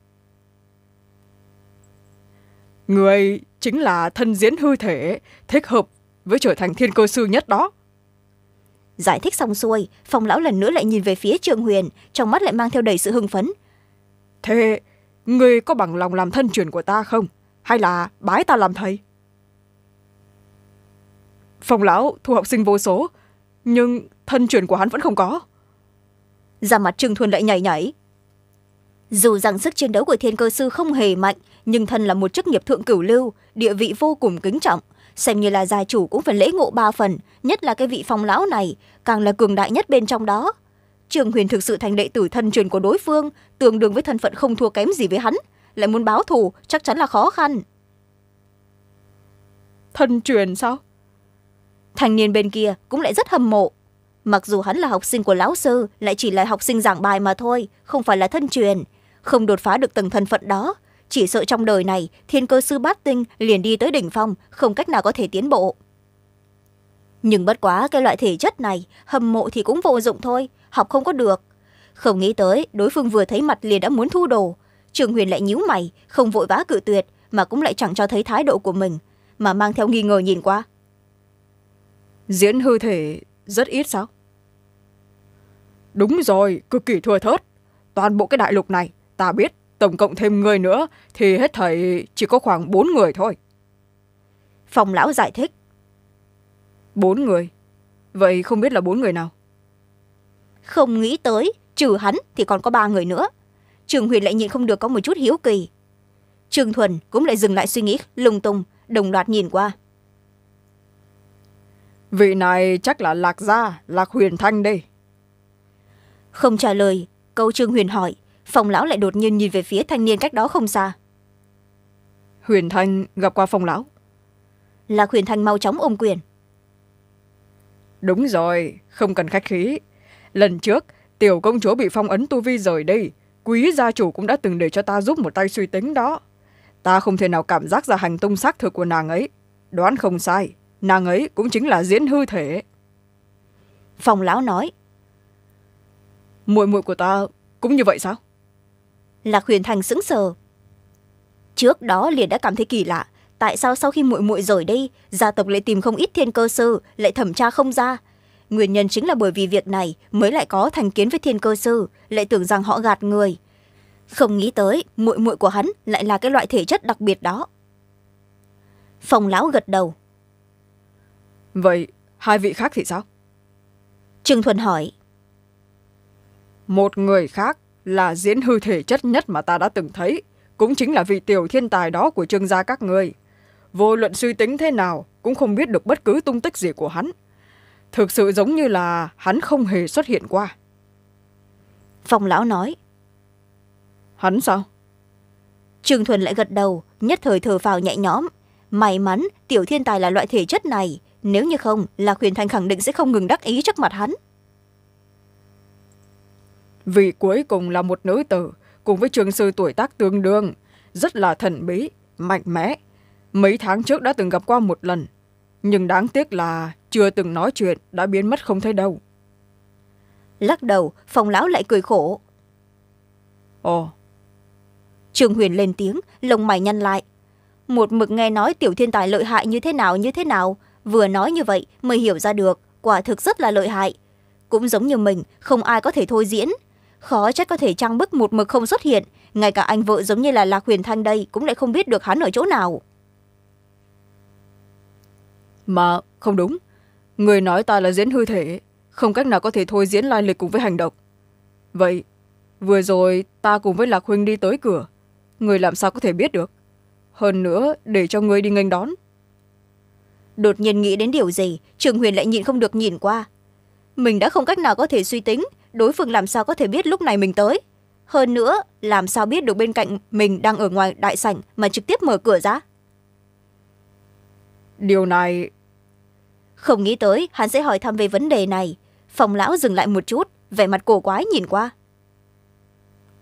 người chính là thân diễn hư thể thích hợp với trở thành thiên cơ sư nhất đó giải thích xong xuôi phòng lão lần nữa lại nhìn về phía trường huyền trong mắt lại mang theo đầy sự hưng phấn thế người có bằng lòng làm thân truyền của ta không hay là bái ta làm thầy phòng lão thu học sinh vô số nhưng thân truyền của hắn vẫn không có ra mặt trương thuần lại nhảy nhảy dù rằng sức chiến đấu của thiên cơ sư không hề mạnh nhưng thân là một chức nghiệp thượng cửu lưu địa vị vô cùng kính trọng xem như là gia chủ cũng phải lễ ngộ ba phần nhất là cái vị phong lão này càng là cường đại nhất bên trong đó trường huyền thực sự thành đệ tử thân truyền của đối phương tương đương với thân phận không thua kém gì với hắn lại muốn báo thù chắc chắn là khó khăn thân truyền sao thanh niên bên kia cũng lại rất hâm mộ mặc dù hắn là học sinh của lão sư lại chỉ là học sinh giảng bài mà thôi không phải là thân truyền không đột phá được tầng thân phận đó chỉ sợ trong đời này thiên cơ sư bát tinh liền đi tới đỉnh phong không cách nào có thể tiến bộ nhưng bất quá cái loại thể chất này hầm mộ thì cũng vô dụng thôi học không có được không nghĩ tới đối phương vừa thấy mặt liền đã muốn thu đồ trường huyền lại nhíu mày không vội vã cự tuyệt mà cũng lại chẳng cho thấy thái độ của mình mà mang theo nghi ngờ nhìn qua diễn hư thể rất ít sao Đúng rồi, cực kỳ thưa thớt. Toàn bộ cái đại lục này, ta biết, tổng cộng thêm người nữa thì hết thảy chỉ có khoảng bốn người thôi. Phòng lão giải thích. Bốn người? Vậy không biết là bốn người nào? Không nghĩ tới, trừ hắn thì còn có ba người nữa. Trường Huyền lại nhìn không được có một chút hiếu kỳ. Trường Thuần cũng lại dừng lại suy nghĩ lung tung, đồng loạt nhìn qua. Vị này chắc là Lạc Gia, Lạc Huyền Thanh đây không trả lời câu trương huyền hỏi phòng lão lại đột nhiên nhìn về phía thanh niên cách đó không xa huyền thanh gặp qua phòng lão lạc huyền thanh mau chóng ôm quyền đúng rồi không cần khách khí lần trước tiểu công chúa bị phong ấn tu vi rời đi quý gia chủ cũng đã từng để cho ta giúp một tay suy tính đó ta không thể nào cảm giác ra hành tung xác thực của nàng ấy đoán không sai nàng ấy cũng chính là diễn hư thể phòng lão nói muội muội của ta cũng như vậy sao lạc huyền thành sững sờ trước đó liền đã cảm thấy kỳ lạ tại sao sau khi muội muội rời đây gia tộc lại tìm không ít thiên cơ sư lại thẩm tra không ra nguyên nhân chính là bởi vì việc này mới lại có thành kiến với thiên cơ sư lại tưởng rằng họ gạt người không nghĩ tới muội muội của hắn lại là cái loại thể chất đặc biệt đó phòng lão gật đầu vậy hai vị khác thì sao trương thuần hỏi một người khác là diễn hư thể chất nhất mà ta đã từng thấy, cũng chính là vị tiểu thiên tài đó của trương gia các ngươi Vô luận suy tính thế nào, cũng không biết được bất cứ tung tích gì của hắn. Thực sự giống như là hắn không hề xuất hiện qua. phong lão nói. Hắn sao? Trương Thuần lại gật đầu, nhất thời thở phào nhẹ nhõm. May mắn, tiểu thiên tài là loại thể chất này, nếu như không là khuyển thành khẳng định sẽ không ngừng đắc ý trước mặt hắn vì cuối cùng là một nữ tử cùng với trường sư tuổi tác tương đương rất là thần bí mạnh mẽ mấy tháng trước đã từng gặp qua một lần nhưng đáng tiếc là chưa từng nói chuyện đã biến mất không thấy đâu lắc đầu phòng lão lại cười khổ ồ trường huyền lên tiếng lông mày nhăn lại một mực nghe nói tiểu thiên tài lợi hại như thế nào như thế nào vừa nói như vậy mới hiểu ra được quả thực rất là lợi hại cũng giống như mình không ai có thể thôi diễn khó trách có thể trăng bức một mực không xuất hiện ngay cả anh vợ giống như là lạc huyền thanh đây cũng lại không biết được hắn ở chỗ nào mà không đúng người nói ta là diễn hư thể không cách nào có thể thôi diễn lai lịch cùng với hành động vậy vừa rồi ta cùng với lạc huynh đi tới cửa người làm sao có thể biết được hơn nữa để cho người đi nghênh đón đột nhiên nghĩ đến điều gì trường huyền lại nhịn không được nhìn qua mình đã không cách nào có thể suy tính đối phương làm sao có thể biết lúc này mình tới hơn nữa làm sao biết được bên cạnh mình đang ở ngoài đại sảnh mà trực tiếp mở cửa ra điều này không nghĩ tới hắn sẽ hỏi thăm về vấn đề này phòng lão dừng lại một chút vẻ mặt cổ quái nhìn qua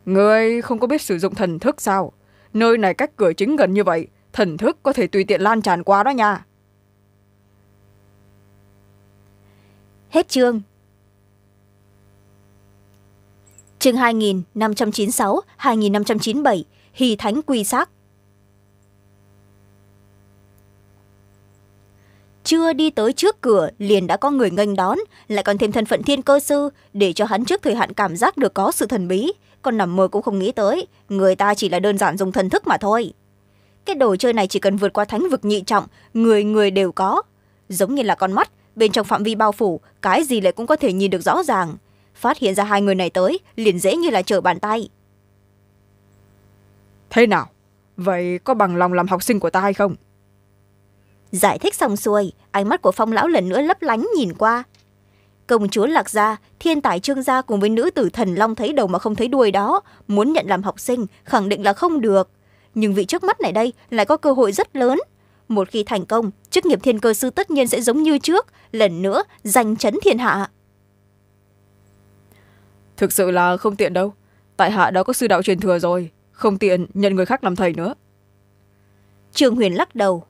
người không có biết sử dụng thần thức sao nơi này cách cửa chính gần như vậy thần thức có thể tùy tiện lan tràn qua đó nha hết chương chương 2596, 2597, Hy Thánh Quy Xác. Chưa đi tới trước cửa, liền đã có người nghênh đón, lại còn thêm thân phận thiên cơ sư, để cho hắn trước thời hạn cảm giác được có sự thần bí. Còn nằm mơ cũng không nghĩ tới, người ta chỉ là đơn giản dùng thần thức mà thôi. Cái đồ chơi này chỉ cần vượt qua thánh vực nhị trọng, người người đều có. Giống như là con mắt, bên trong phạm vi bao phủ, cái gì lại cũng có thể nhìn được rõ ràng phát hiện ra hai người này tới liền dễ như là trở bàn tay thế nào vậy có bằng lòng làm học sinh của ta hay không giải thích xong xuôi ánh mắt của phong lão lần nữa lấp lánh nhìn qua công chúa lạc gia thiên tài trương gia cùng với nữ tử thần long thấy đầu mà không thấy đuôi đó muốn nhận làm học sinh khẳng định là không được nhưng vị trước mắt này đây lại có cơ hội rất lớn một khi thành công chức nghiệp thiên cơ sư tất nhiên sẽ giống như trước lần nữa giành chấn thiên hạ thực sự là không tiện đâu tại hạ đã có sư đạo truyền thừa rồi không tiện nhận người khác làm thầy nữa trương huyền lắc đầu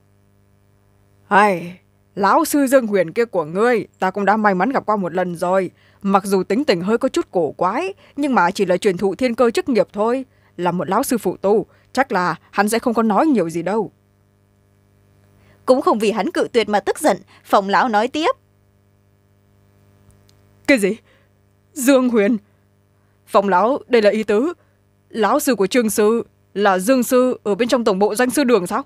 ai lão sư dương huyền kia của ngươi ta cũng đã may mắn gặp qua một lần rồi mặc dù tính tình hơi có chút cổ quái nhưng mà chỉ là truyền thụ thiên cơ chức nghiệp thôi là một lão sư phụ tu chắc là hắn sẽ không có nói nhiều gì đâu cũng không vì hắn cự tuyệt mà tức giận phòng lão nói tiếp cái gì dương huyền Phong lão, đây là y tứ. Lão sư của trương sư là dương sư ở bên trong tổng bộ danh sư đường sao?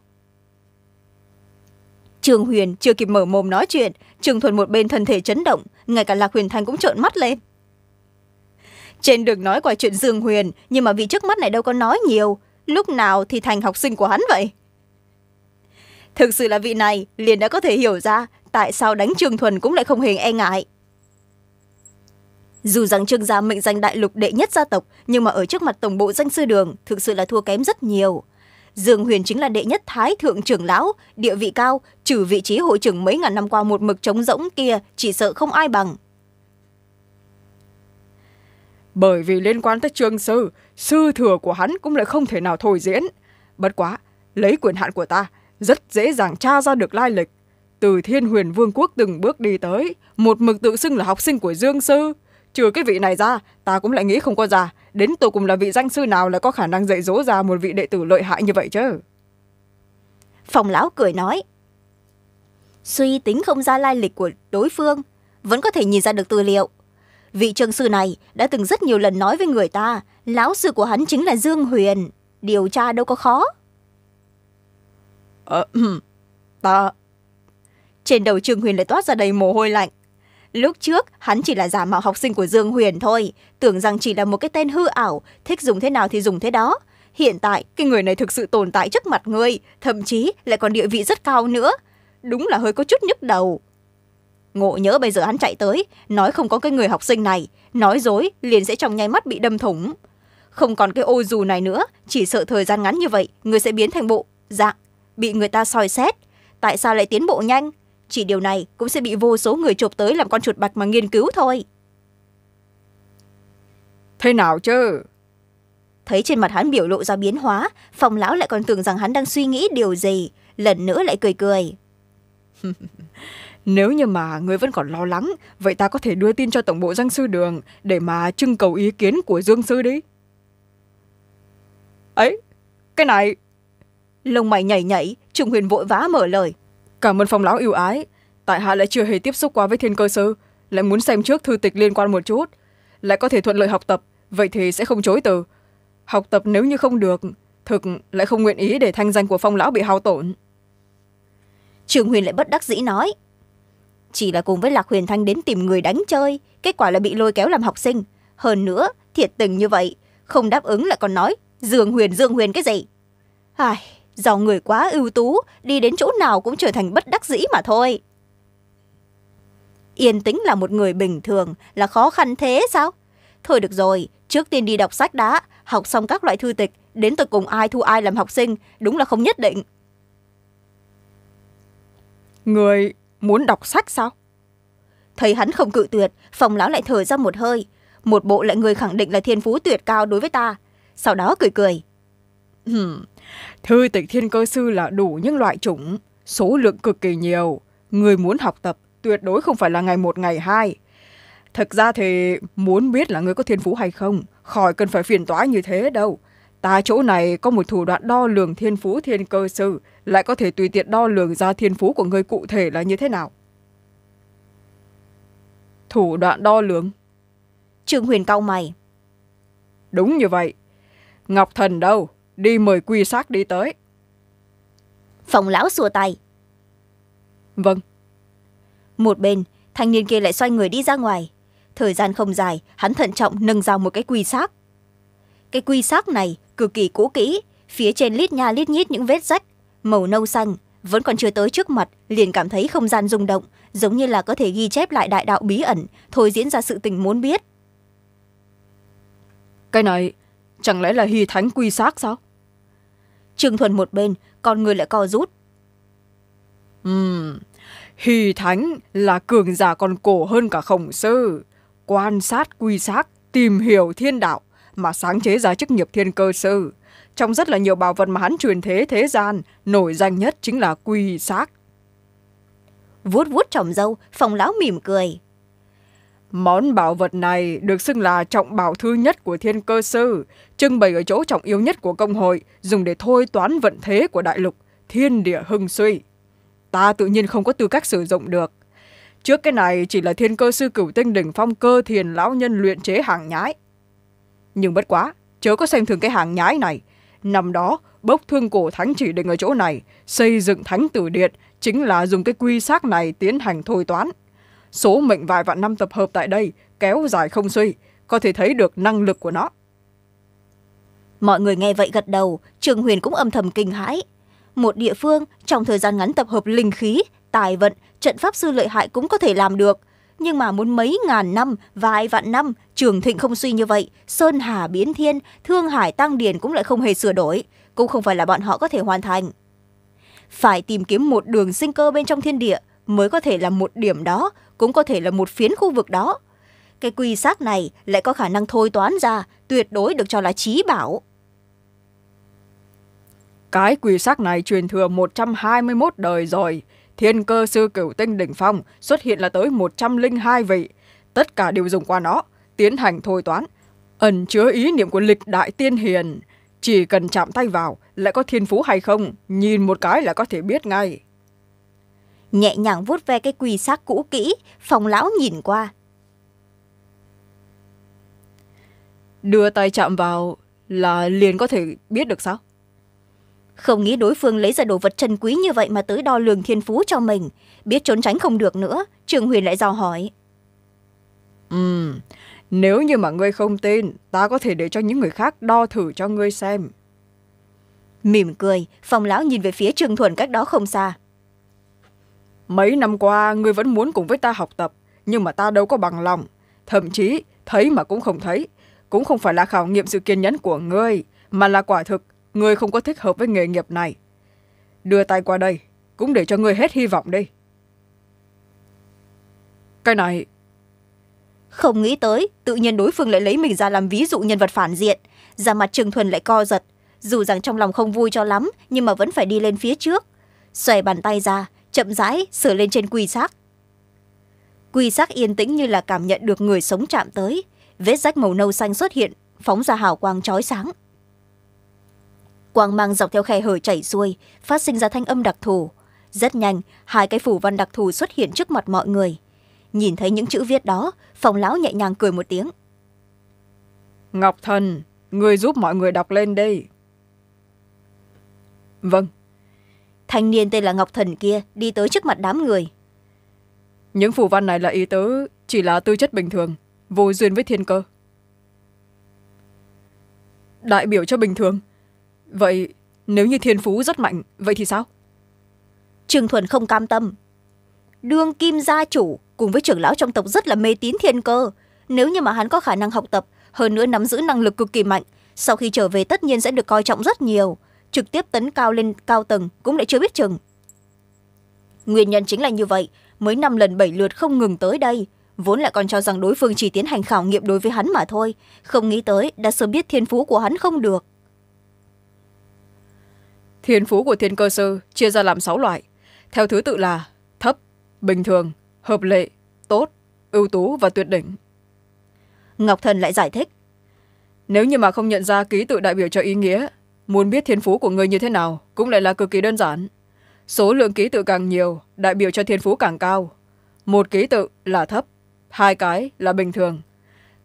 Trương Huyền chưa kịp mở mồm nói chuyện, Trương Thuần một bên thân thể chấn động, ngay cả Lạc Huyền Thanh cũng trợn mắt lên. Trên đường nói qua chuyện Dương Huyền, nhưng mà vị trước mắt này đâu có nói nhiều, lúc nào thì thành học sinh của hắn vậy? Thực sự là vị này liền đã có thể hiểu ra tại sao đánh Trương Thuần cũng lại không hề e ngại, dù rằng trương gia mệnh danh đại lục đệ nhất gia tộc nhưng mà ở trước mặt tổng bộ danh sư đường thực sự là thua kém rất nhiều dương huyền chính là đệ nhất thái thượng trưởng lão địa vị cao trừ vị trí hội trưởng mấy ngàn năm qua một mực trống rỗng kia chỉ sợ không ai bằng bởi vì liên quan tới trương sư sư thừa của hắn cũng lại không thể nào thổi diễn bất quá lấy quyền hạn của ta rất dễ dàng tra ra được lai lịch từ thiên huyền vương quốc từng bước đi tới một mực tự xưng là học sinh của dương sư trừ cái vị này ra ta cũng lại nghĩ không có già đến tôi cùng là vị danh sư nào lại có khả năng dạy dỗ ra một vị đệ tử lợi hại như vậy chứ phòng lão cười nói suy tính không ra lai lịch của đối phương vẫn có thể nhìn ra được tư liệu vị trường sư này đã từng rất nhiều lần nói với người ta lão sư của hắn chính là dương huyền điều tra đâu có khó ờ, ừ, ta trên đầu trương huyền lại toát ra đầy mồ hôi lạnh Lúc trước, hắn chỉ là giả mạo học sinh của Dương Huyền thôi, tưởng rằng chỉ là một cái tên hư ảo, thích dùng thế nào thì dùng thế đó. Hiện tại, cái người này thực sự tồn tại trước mặt ngươi, thậm chí lại còn địa vị rất cao nữa. Đúng là hơi có chút nhức đầu. Ngộ nhớ bây giờ hắn chạy tới, nói không có cái người học sinh này, nói dối liền sẽ trong nháy mắt bị đâm thủng. Không còn cái ô dù này nữa, chỉ sợ thời gian ngắn như vậy, người sẽ biến thành bộ, dạng, bị người ta soi xét. Tại sao lại tiến bộ nhanh? chỉ điều này cũng sẽ bị vô số người chụp tới làm con chuột bạch mà nghiên cứu thôi thế nào chứ thấy trên mặt hắn biểu lộ ra biến hóa phòng lão lại còn tưởng rằng hắn đang suy nghĩ điều gì lần nữa lại cười cười, nếu như mà người vẫn còn lo lắng vậy ta có thể đưa tin cho tổng bộ giang sư đường để mà trưng cầu ý kiến của dương sư đi ấy cái này lông mày nhảy nhảy trung huyền vội vã mở lời cảm ơn phong lão yêu ái tại hạ lại chưa hề tiếp xúc qua với thiên cơ sư lại muốn xem trước thư tịch liên quan một chút lại có thể thuận lợi học tập vậy thì sẽ không chối từ học tập nếu như không được thực lại không nguyện ý để thanh danh của phong lão bị hao tổn trường huyền lại bất đắc dĩ nói chỉ là cùng với lạc huyền thanh đến tìm người đánh chơi kết quả là bị lôi kéo làm học sinh hơn nữa thiệt tình như vậy không đáp ứng lại còn nói dương huyền dương huyền cái gì ai do người quá ưu tú đi đến chỗ nào cũng trở thành bất đắc dĩ mà thôi yên tĩnh là một người bình thường là khó khăn thế sao thôi được rồi trước tiên đi đọc sách đã học xong các loại thư tịch đến từ cùng ai thu ai làm học sinh đúng là không nhất định người muốn đọc sách sao thấy hắn không cự tuyệt phòng lão lại thở ra một hơi một bộ lại người khẳng định là thiên phú tuyệt cao đối với ta sau đó cười cười Thư tịch thiên cơ sư là đủ những loại chủng, số lượng cực kỳ nhiều. Người muốn học tập tuyệt đối không phải là ngày một ngày hai. Thực ra thì muốn biết là người có thiên phú hay không, khỏi cần phải phiền toái như thế đâu. Ta chỗ này có một thủ đoạn đo lường thiên phú thiên cơ sư, lại có thể tùy tiện đo lường ra thiên phú của người cụ thể là như thế nào. Thủ đoạn đo lường? Trương Huyền cao mày. Đúng như vậy. Ngọc Thần đâu? đi mời quy sát đi tới phòng lão xua tay vâng một bên thanh niên kia lại xoay người đi ra ngoài thời gian không dài hắn thận trọng nâng ra một cái quy xác cái quy xác này cực kỳ cũ kỹ phía trên lít nha lít nhít những vết rách màu nâu xanh vẫn còn chưa tới trước mặt liền cảm thấy không gian rung động giống như là có thể ghi chép lại đại đạo bí ẩn thôi diễn ra sự tình muốn biết cái này chẳng lẽ là hy thánh quy xác sao trường thuần một bên còn người lại co rút uhm, hì thánh là cường giả còn cổ hơn cả khổng sư quan sát quy sát tìm hiểu thiên đạo mà sáng chế ra chức nghiệp thiên cơ sư trong rất là nhiều bảo vật mà hắn truyền thế thế gian nổi danh nhất chính là quy xác vuốt vuốt trỏng dâu phòng lão mỉm cười Món bảo vật này được xưng là trọng bảo thứ nhất của thiên cơ sư, trưng bày ở chỗ trọng yếu nhất của công hội, dùng để thôi toán vận thế của đại lục, thiên địa hưng suy. Ta tự nhiên không có tư cách sử dụng được. Trước cái này chỉ là thiên cơ sư cửu tinh đỉnh phong cơ thiền lão nhân luyện chế hàng nhái. Nhưng bất quá, chớ có xem thường cái hàng nhái này. Năm đó, bốc thương cổ thánh chỉ định ở chỗ này, xây dựng thánh tử điện, chính là dùng cái quy xác này tiến hành thôi toán số mệnh vài vạn năm tập hợp tại đây kéo dài không suy có thể thấy được năng lực của nó mọi người nghe vậy gật đầu trường huyền cũng âm thầm kinh hãi một địa phương trong thời gian ngắn tập hợp linh khí tài vận trận pháp sư lợi hại cũng có thể làm được nhưng mà muốn mấy ngàn năm vài vạn năm trường thịnh không suy như vậy sơn hà biến thiên thương hải tăng điền cũng lại không hề sửa đổi cũng không phải là bọn họ có thể hoàn thành phải tìm kiếm một đường sinh cơ bên trong thiên địa mới có thể là một điểm đó cũng có thể là một phiến khu vực đó cái quy xác này lại có khả năng thôi toán ra tuyệt đối được cho là trí bảo cái quỷ xác này truyền thừa một trăm hai mươi một đời rồi thiên cơ sư cửu tinh đỉnh phong xuất hiện là tới một trăm linh hai vị tất cả đều dùng qua nó tiến hành thôi toán ẩn chứa ý niệm của lịch đại tiên hiền chỉ cần chạm tay vào lại có thiên phú hay không nhìn một cái là có thể biết ngay nhẹ nhàng vuốt ve cái quỳ xác cũ kỹ phòng lão nhìn qua đưa tay chạm vào là liền có thể biết được sao không nghĩ đối phương lấy ra đồ vật trần quý như vậy mà tới đo lường thiên phú cho mình biết trốn tránh không được nữa trường huyền lại dò hỏi ừ nếu như mà ngươi không tin ta có thể để cho những người khác đo thử cho ngươi xem mỉm cười phòng lão nhìn về phía trường thuần cách đó không xa mấy năm qua ngươi vẫn muốn cùng với ta học tập nhưng mà ta đâu có bằng lòng thậm chí thấy mà cũng không thấy cũng không phải là khảo nghiệm sự kiên nhẫn của ngươi mà là quả thực ngươi không có thích hợp với nghề nghiệp này đưa tay qua đây cũng để cho ngươi hết hy vọng đi cái này không nghĩ tới tự nhiên đối phương lại lấy mình ra làm ví dụ nhân vật phản diện ra mặt trường thuần lại co giật dù rằng trong lòng không vui cho lắm nhưng mà vẫn phải đi lên phía trước xòe bàn tay ra chậm rãi sửa lên trên quy xác quy xác yên tĩnh như là cảm nhận được người sống chạm tới vết rách màu nâu xanh xuất hiện phóng ra hào quang chói sáng quang mang dọc theo khe hở chảy xuôi phát sinh ra thanh âm đặc thù rất nhanh hai cái phủ văn đặc thù xuất hiện trước mặt mọi người nhìn thấy những chữ viết đó phòng lão nhẹ nhàng cười một tiếng ngọc thần người giúp mọi người đọc lên đây vâng thanh niên tên là ngọc thần kia đi tới trước mặt đám người những phù văn này là ý tứ chỉ là tư chất bình thường vô duyên với thiên cơ đại biểu cho bình thường vậy nếu như thiên phú rất mạnh vậy thì sao trương thuần không cam tâm đương kim gia chủ cùng với trưởng lão trong tộc rất là mê tín thiên cơ nếu như mà hắn có khả năng học tập hơn nữa nắm giữ năng lực cực kỳ mạnh sau khi trở về tất nhiên sẽ được coi trọng rất nhiều trực tiếp tấn cao lên cao tầng cũng lại chưa biết chừng nguyên nhân chính là như vậy mới năm lần bảy lượt không ngừng tới đây vốn lại còn cho rằng đối phương chỉ tiến hành khảo nghiệm đối với hắn mà thôi không nghĩ tới đã sớm biết thiên phú của hắn không được thiên phú của thiên cơ sư chia ra làm sáu loại theo thứ tự là thấp bình thường hợp lệ tốt ưu tú và tuyệt đỉnh ngọc thần lại giải thích nếu như mà không nhận ra ký tự đại biểu cho ý nghĩa muốn biết thiên phú của người như thế nào cũng lại là cực kỳ đơn giản số lượng ký tự càng nhiều đại biểu cho thiên phú càng cao một ký tự là thấp hai cái là bình thường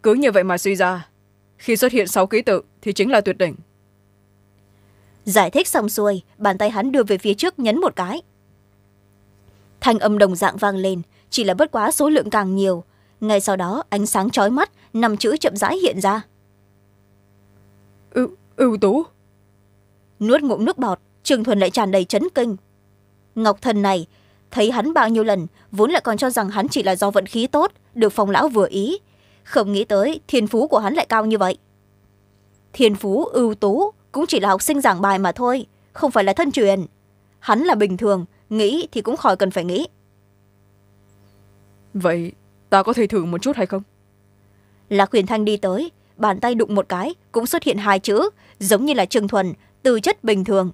cứ như vậy mà suy ra khi xuất hiện sáu ký tự thì chính là tuyệt đỉnh giải thích xong xuôi bàn tay hắn đưa về phía trước nhấn một cái thanh âm đồng dạng vang lên chỉ là bất quá số lượng càng nhiều ngay sau đó ánh sáng trói mắt năm chữ chậm rãi hiện ra ưu ừ, ưu tú nuốt ngụm nước bọt trường thuần lại tràn đầy chấn kinh ngọc thần này thấy hắn bao nhiêu lần vốn lại còn cho rằng hắn chỉ là do vận khí tốt được phòng lão vừa ý không nghĩ tới thiên phú của hắn lại cao như vậy thiên phú ưu tú cũng chỉ là học sinh giảng bài mà thôi không phải là thân truyền hắn là bình thường nghĩ thì cũng khỏi cần phải nghĩ vậy ta có thể thử một chút hay không lạc huyền thanh đi tới bàn tay đụng một cái cũng xuất hiện hai chữ giống như là trường thuần từ chất bình thường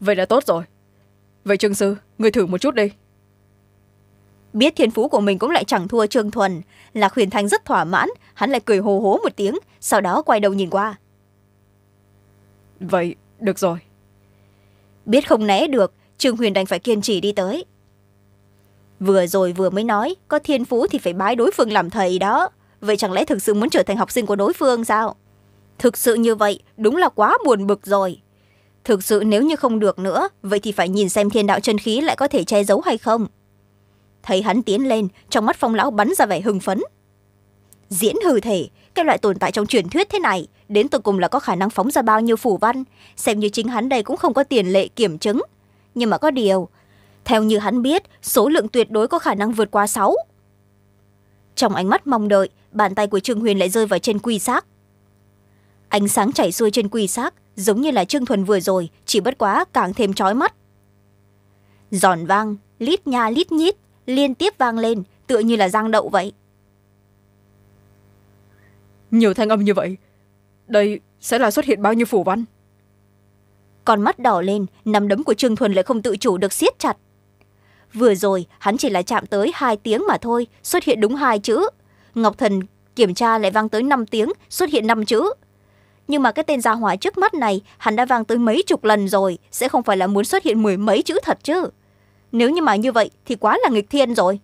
vậy là tốt rồi vậy trương sư người thử một chút đi biết thiên phú của mình cũng lại chẳng thua trương thuần là huyền thanh rất thỏa mãn hắn lại cười hồ hố một tiếng sau đó quay đầu nhìn qua vậy được rồi biết không né được trương huyền đành phải kiên trì đi tới vừa rồi vừa mới nói có thiên phú thì phải bái đối phương làm thầy đó vậy chẳng lẽ thực sự muốn trở thành học sinh của đối phương sao thực sự như vậy đúng là quá buồn bực rồi thực sự nếu như không được nữa vậy thì phải nhìn xem thiên đạo chân khí lại có thể che giấu hay không thấy hắn tiến lên trong mắt phong lão bắn ra vẻ hưng phấn diễn hư thể cái loại tồn tại trong truyền thuyết thế này đến tột cùng là có khả năng phóng ra bao nhiêu phủ văn xem như chính hắn đây cũng không có tiền lệ kiểm chứng nhưng mà có điều theo như hắn biết số lượng tuyệt đối có khả năng vượt qua sáu trong ánh mắt mong đợi bàn tay của trương huyền lại rơi vào trên quy xác ánh sáng chảy xuôi trên quỳ xác giống như là trương thuần vừa rồi chỉ bất quá càng thêm trói mắt giòn vang lít nha lít nhít liên tiếp vang lên tựa như là giang đậu vậy nhiều thanh âm như vậy đây sẽ là xuất hiện bao nhiêu phủ văn còn mắt đỏ lên nằm đấm của trương thuần lại không tự chủ được siết chặt vừa rồi hắn chỉ là chạm tới hai tiếng mà thôi xuất hiện đúng hai chữ ngọc thần kiểm tra lại vang tới năm tiếng xuất hiện năm chữ nhưng mà cái tên gia hỏa trước mắt này hắn đã vang tới mấy chục lần rồi sẽ không phải là muốn xuất hiện mười mấy chữ thật chứ nếu như mà như vậy thì quá là nghịch thiên rồi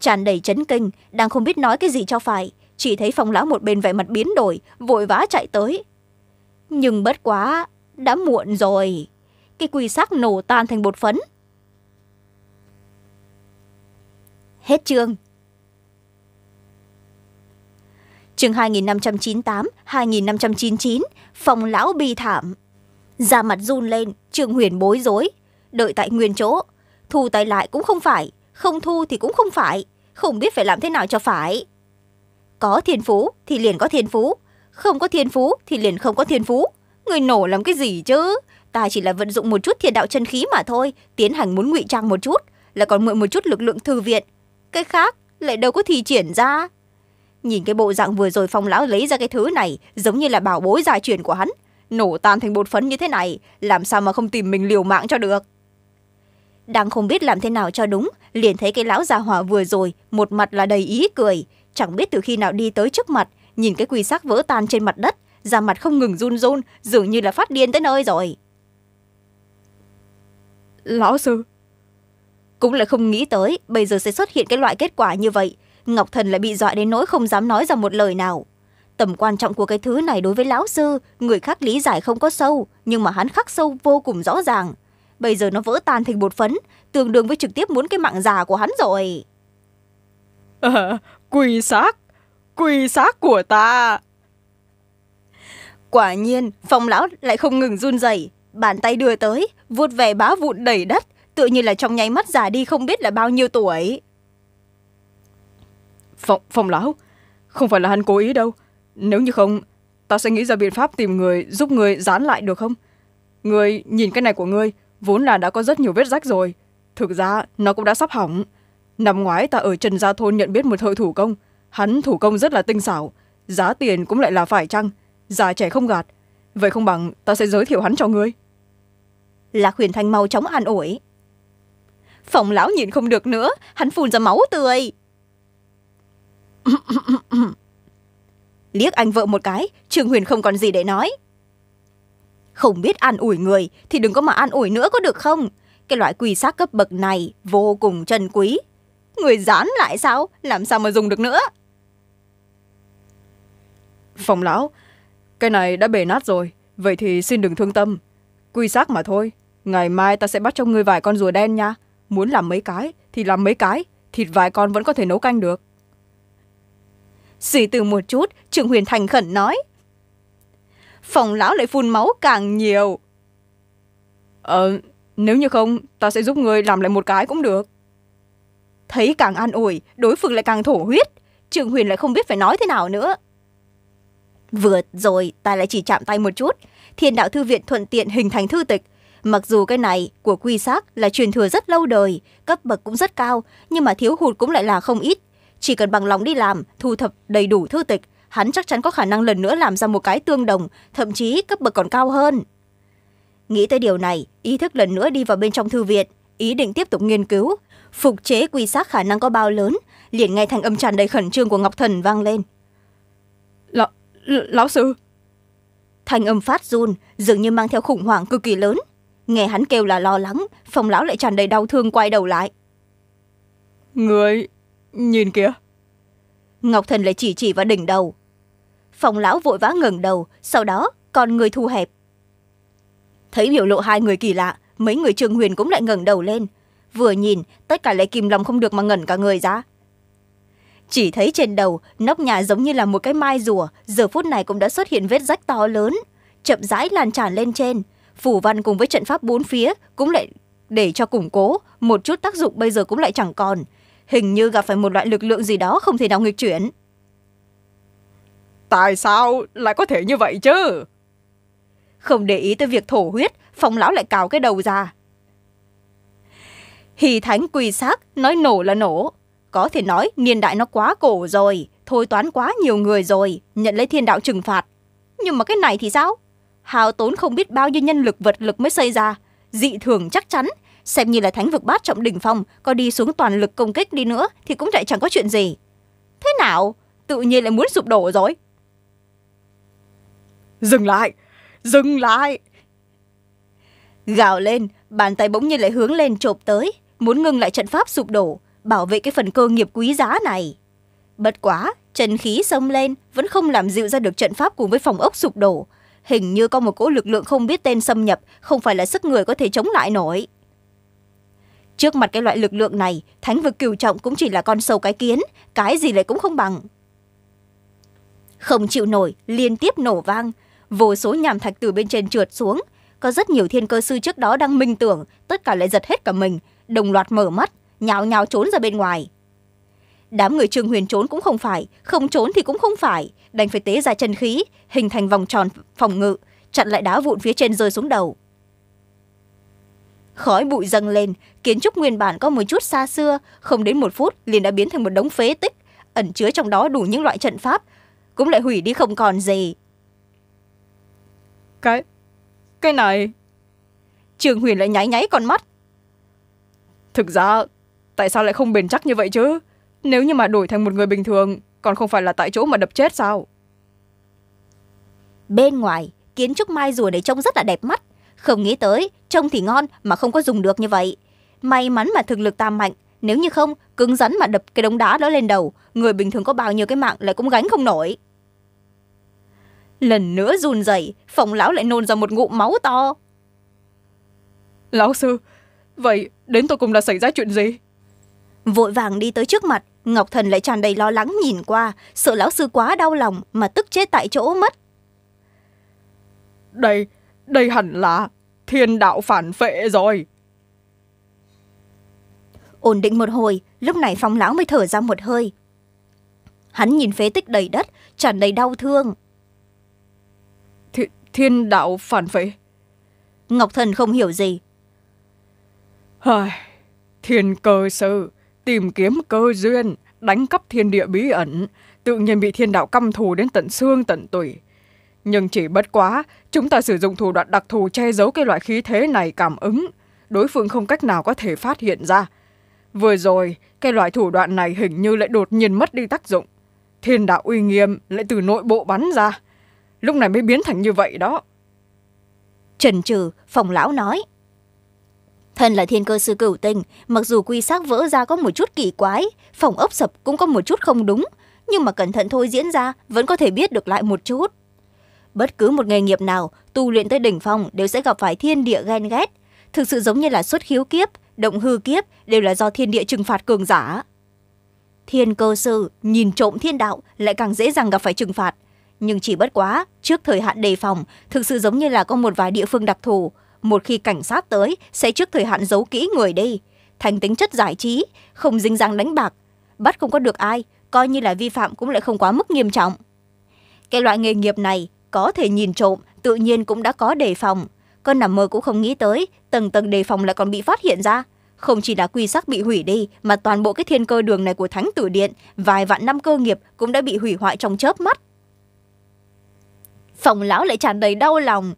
tràn đầy chấn kinh đang không biết nói cái gì cho phải chỉ thấy phong lão một bên vẻ mặt biến đổi vội vã chạy tới nhưng bất quá đã muộn rồi cái quy sắc nổ tan thành bột phấn hết chương chương 2598, 2599, phòng lão bi thảm. Da mặt run lên, trường huyền bối rối, đợi tại nguyên chỗ. Thu tay lại cũng không phải, không thu thì cũng không phải, không biết phải làm thế nào cho phải. Có thiên phú thì liền có thiên phú, không có thiên phú thì liền không có thiên phú. Người nổ làm cái gì chứ? Ta chỉ là vận dụng một chút thiên đạo chân khí mà thôi, tiến hành muốn ngụy trang một chút, là còn mượn một chút lực lượng thư viện. Cái khác lại đâu có thì triển ra nhìn cái bộ dạng vừa rồi phong lão lấy ra cái thứ này giống như là bảo bối gia truyền của hắn nổ tan thành bột phấn như thế này làm sao mà không tìm mình liều mạng cho được đang không biết làm thế nào cho đúng liền thấy cái lão già hỏa vừa rồi một mặt là đầy ý cười chẳng biết từ khi nào đi tới trước mặt nhìn cái quỳ xác vỡ tan trên mặt đất da mặt không ngừng run run dường như là phát điên tới nơi rồi lão sư cũng là không nghĩ tới bây giờ sẽ xuất hiện cái loại kết quả như vậy ngọc thần lại bị dọa đến nỗi không dám nói ra một lời nào tầm quan trọng của cái thứ này đối với lão sư người khác lý giải không có sâu nhưng mà hắn khắc sâu vô cùng rõ ràng bây giờ nó vỡ tan thành bột phấn tương đương với trực tiếp muốn cái mạng già của hắn rồi à, quỳ xác quỳ xác của ta quả nhiên phong lão lại không ngừng run rẩy bàn tay đưa tới vuốt về bá vụn đầy đất tự như là trong nháy mắt già đi không biết là bao nhiêu tuổi Phòng, phòng lão, không phải là hắn cố ý đâu. Nếu như không, ta sẽ nghĩ ra biện pháp tìm người giúp người dán lại được không? Người nhìn cái này của ngươi, vốn là đã có rất nhiều vết rách rồi. Thực ra, nó cũng đã sắp hỏng. Năm ngoái ta ở Trần Gia Thôn nhận biết một thợ thủ công. Hắn thủ công rất là tinh xảo, giá tiền cũng lại là phải chăng, già trẻ không gạt. Vậy không bằng ta sẽ giới thiệu hắn cho ngươi. Lạc huyền thanh mau chóng an ủi. Phòng lão nhìn không được nữa, hắn phun ra máu tươi liếc anh vợ một cái trương huyền không còn gì để nói không biết an ủi người thì đừng có mà an ủi nữa có được không cái loại quy sát cấp bậc này vô cùng chân quý người dán lại sao làm sao mà dùng được nữa phòng lão cái này đã bể nát rồi vậy thì xin đừng thương tâm quy xác mà thôi ngày mai ta sẽ bắt cho ngươi vài con rùa đen nha muốn làm mấy cái thì làm mấy cái thịt vài con vẫn có thể nấu canh được Suy tư một chút, Trương Huyền thành khẩn nói. Phòng lão lại phun máu càng nhiều. Ờ, nếu như không, ta sẽ giúp người làm lại một cái cũng được. Thấy càng an ủi, đối phương lại càng thổ huyết. Trương Huyền lại không biết phải nói thế nào nữa. Vừa rồi, ta lại chỉ chạm tay một chút. Thiên đạo thư viện thuận tiện hình thành thư tịch. Mặc dù cái này của quy xác là truyền thừa rất lâu đời, cấp bậc cũng rất cao, nhưng mà thiếu hụt cũng lại là không ít chỉ cần bằng lòng đi làm thu thập đầy đủ thư tịch hắn chắc chắn có khả năng lần nữa làm ra một cái tương đồng thậm chí cấp bậc còn cao hơn nghĩ tới điều này ý thức lần nữa đi vào bên trong thư viện ý định tiếp tục nghiên cứu phục chế quy xác khả năng có bao lớn liền nghe thành âm tràn đầy khẩn trương của ngọc thần vang lên lão, lão sư thành âm phát run dường như mang theo khủng hoảng cực kỳ lớn nghe hắn kêu là lo lắng phòng lão lại tràn đầy đau thương quay đầu lại người nhìn kìa ngọc thần lại chỉ chỉ vào đỉnh đầu phòng lão vội vã ngẩng đầu sau đó còn người thu hẹp thấy biểu lộ hai người kỳ lạ mấy người trường huyền cũng lại ngẩng đầu lên vừa nhìn tất cả lại kìm lòng không được mà ngẩn cả người ra chỉ thấy trên đầu nóc nhà giống như là một cái mai rùa giờ phút này cũng đã xuất hiện vết rách to lớn chậm rãi lan tràn lên trên phủ văn cùng với trận pháp bốn phía cũng lại để cho củng cố một chút tác dụng bây giờ cũng lại chẳng còn hình như gặp phải một loại lực lượng gì đó không thể nào nghịch chuyển tại sao lại có thể như vậy chứ không để ý tới việc thổ huyết phong lão lại cào cái đầu ra hì thánh quỳ xác nói nổ là nổ có thể nói niên đại nó quá cổ rồi thôi toán quá nhiều người rồi nhận lấy thiên đạo trừng phạt nhưng mà cái này thì sao hào tốn không biết bao nhiêu nhân lực vật lực mới xây ra dị thường chắc chắn Xem như là thánh vực bát trọng đỉnh phong, có đi xuống toàn lực công kích đi nữa thì cũng lại chẳng có chuyện gì. Thế nào? Tự nhiên lại muốn sụp đổ rồi. Dừng lại! Dừng lại! Gào lên, bàn tay bỗng nhiên lại hướng lên chộp tới, muốn ngừng lại trận pháp sụp đổ, bảo vệ cái phần cơ nghiệp quý giá này. Bất quá, trần khí xông lên vẫn không làm dịu ra được trận pháp cùng với phòng ốc sụp đổ, hình như có một cỗ lực lượng không biết tên xâm nhập không phải là sức người có thể chống lại nổi trước mặt cái loại lực lượng này thánh vực cửu trọng cũng chỉ là con sâu cái kiến cái gì lại cũng không bằng không chịu nổi liên tiếp nổ vang vô số nhàm thạch từ bên trên trượt xuống có rất nhiều thiên cơ sư trước đó đang minh tưởng tất cả lại giật hết cả mình đồng loạt mở mắt nhào nhào trốn ra bên ngoài đám người trương huyền trốn cũng không phải không trốn thì cũng không phải đành phải tế ra chân khí hình thành vòng tròn phòng ngự chặn lại đá vụn phía trên rơi xuống đầu khói bụi dâng lên kiến trúc nguyên bản có một chút xa xưa không đến một phút liền đã biến thành một đống phế tích ẩn chứa trong đó đủ những loại trận pháp cũng lại hủy đi không còn gì cái cái này trường huyền lại nháy nháy con mắt thực ra tại sao lại không bền chắc như vậy chứ nếu như mà đổi thành một người bình thường còn không phải là tại chỗ mà đập chết sao bên ngoài kiến trúc mai rùa này trông rất là đẹp mắt không nghĩ tới trông thì ngon mà không có dùng được như vậy may mắn mà thực lực ta mạnh nếu như không cứng rắn mà đập cái đống đá đó lên đầu người bình thường có bao nhiêu cái mạng lại cũng gánh không nổi lần nữa run rẩy phòng lão lại nôn ra một ngụm máu to lão sư vậy đến tôi cùng là xảy ra chuyện gì vội vàng đi tới trước mặt ngọc thần lại tràn đầy lo lắng nhìn qua sợ lão sư quá đau lòng mà tức chết tại chỗ mất đây đây hẳn là thiên đạo phản phệ rồi. Ổn định một hồi, lúc này phong lão mới thở ra một hơi. Hắn nhìn phế tích đầy đất, tràn đầy đau thương. Th thiên đạo phản phệ? Ngọc Thần không hiểu gì. Hời, thiên cơ sư, tìm kiếm cơ duyên, đánh cắp thiên địa bí ẩn, tự nhiên bị thiên đạo căm thù đến tận xương tận tủy nhưng chỉ bất quá, chúng ta sử dụng thủ đoạn đặc thù che giấu cái loại khí thế này cảm ứng. Đối phương không cách nào có thể phát hiện ra. Vừa rồi, cái loại thủ đoạn này hình như lại đột nhiên mất đi tác dụng. Thiên đạo uy nghiêm lại từ nội bộ bắn ra. Lúc này mới biến thành như vậy đó. Trần trừ, phòng lão nói. Thân là thiên cơ sư cửu tình, mặc dù quy xác vỡ ra có một chút kỳ quái, phòng ốc sập cũng có một chút không đúng, nhưng mà cẩn thận thôi diễn ra vẫn có thể biết được lại một chút bất cứ một nghề nghiệp nào tu luyện tới đỉnh phong đều sẽ gặp phải thiên địa ghen ghét thực sự giống như là xuất khiếu kiếp động hư kiếp đều là do thiên địa trừng phạt cường giả thiên cơ sư nhìn trộm thiên đạo lại càng dễ dàng gặp phải trừng phạt nhưng chỉ bất quá trước thời hạn đề phòng thực sự giống như là có một vài địa phương đặc thù một khi cảnh sát tới sẽ trước thời hạn giấu kỹ người đi thành tính chất giải trí không dính dáng đánh bạc bắt không có được ai coi như là vi phạm cũng lại không quá mức nghiêm trọng cái loại nghề nghiệp này có thể nhìn trộm tự nhiên cũng đã có đề phòng cơn nằm mơ cũng không nghĩ tới tầng tầng đề phòng lại còn bị phát hiện ra không chỉ là quy sắc bị hủy đi mà toàn bộ cái thiên cơ đường này của thánh tử điện vài vạn năm cơ nghiệp cũng đã bị hủy hoại trong chớp mắt phòng lão lại tràn đầy đau lòng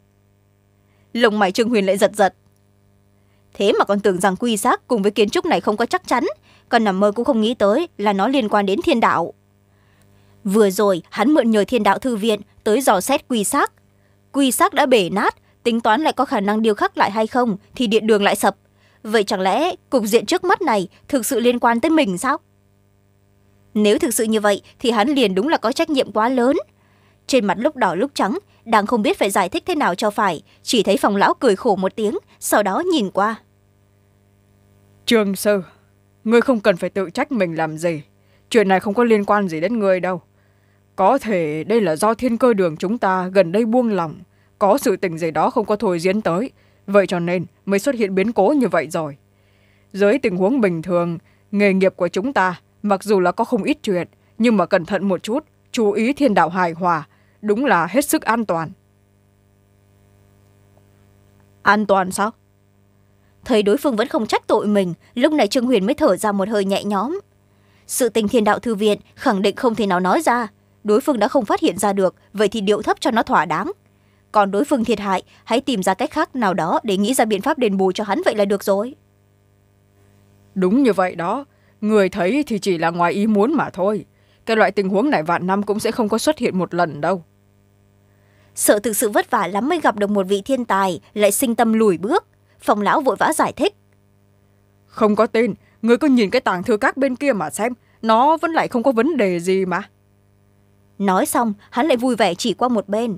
lồng mày trương huyền lại giật giật thế mà còn tưởng rằng quy xác cùng với kiến trúc này không có chắc chắn còn nằm mơ cũng không nghĩ tới là nó liên quan đến thiên đạo vừa rồi hắn mượn nhờ thiên đạo thư viện tới dò xét quy xác quy xác đã bể nát tính toán lại có khả năng điều khắc lại hay không thì điện đường lại sập vậy chẳng lẽ cục diện trước mắt này thực sự liên quan tới mình sao nếu thực sự như vậy thì hắn liền đúng là có trách nhiệm quá lớn trên mặt lúc đỏ lúc trắng đang không biết phải giải thích thế nào cho phải chỉ thấy phòng lão cười khổ một tiếng sau đó nhìn qua trường sư ngươi không cần phải tự trách mình làm gì chuyện này không có liên quan gì đến ngươi đâu có thể đây là do thiên cơ đường chúng ta gần đây buông lỏng có sự tình gì đó không có thôi diễn tới vậy cho nên mới xuất hiện biến cố như vậy rồi dưới tình huống bình thường nghề nghiệp của chúng ta mặc dù là có không ít chuyện nhưng mà cẩn thận một chút chú ý thiên đạo hài hòa đúng là hết sức an toàn an toàn sao thấy đối phương vẫn không trách tội mình lúc này trương huyền mới thở ra một hơi nhẹ nhõm sự tình thiên đạo thư viện khẳng định không thể nào nói ra đối phương đã không phát hiện ra được vậy thì điệu thấp cho nó thỏa đáng còn đối phương thiệt hại hãy tìm ra cách khác nào đó để nghĩ ra biện pháp đền bù cho hắn vậy là được rồi đúng như vậy đó người thấy thì chỉ là ngoài ý muốn mà thôi cái loại tình huống này vạn năm cũng sẽ không có xuất hiện một lần đâu sợ thực sự vất vả lắm mới gặp được một vị thiên tài lại sinh tâm lùi bước phòng lão vội vã giải thích không có tin người cứ nhìn cái tàng thư các bên kia mà xem nó vẫn lại không có vấn đề gì mà nói xong hắn lại vui vẻ chỉ qua một bên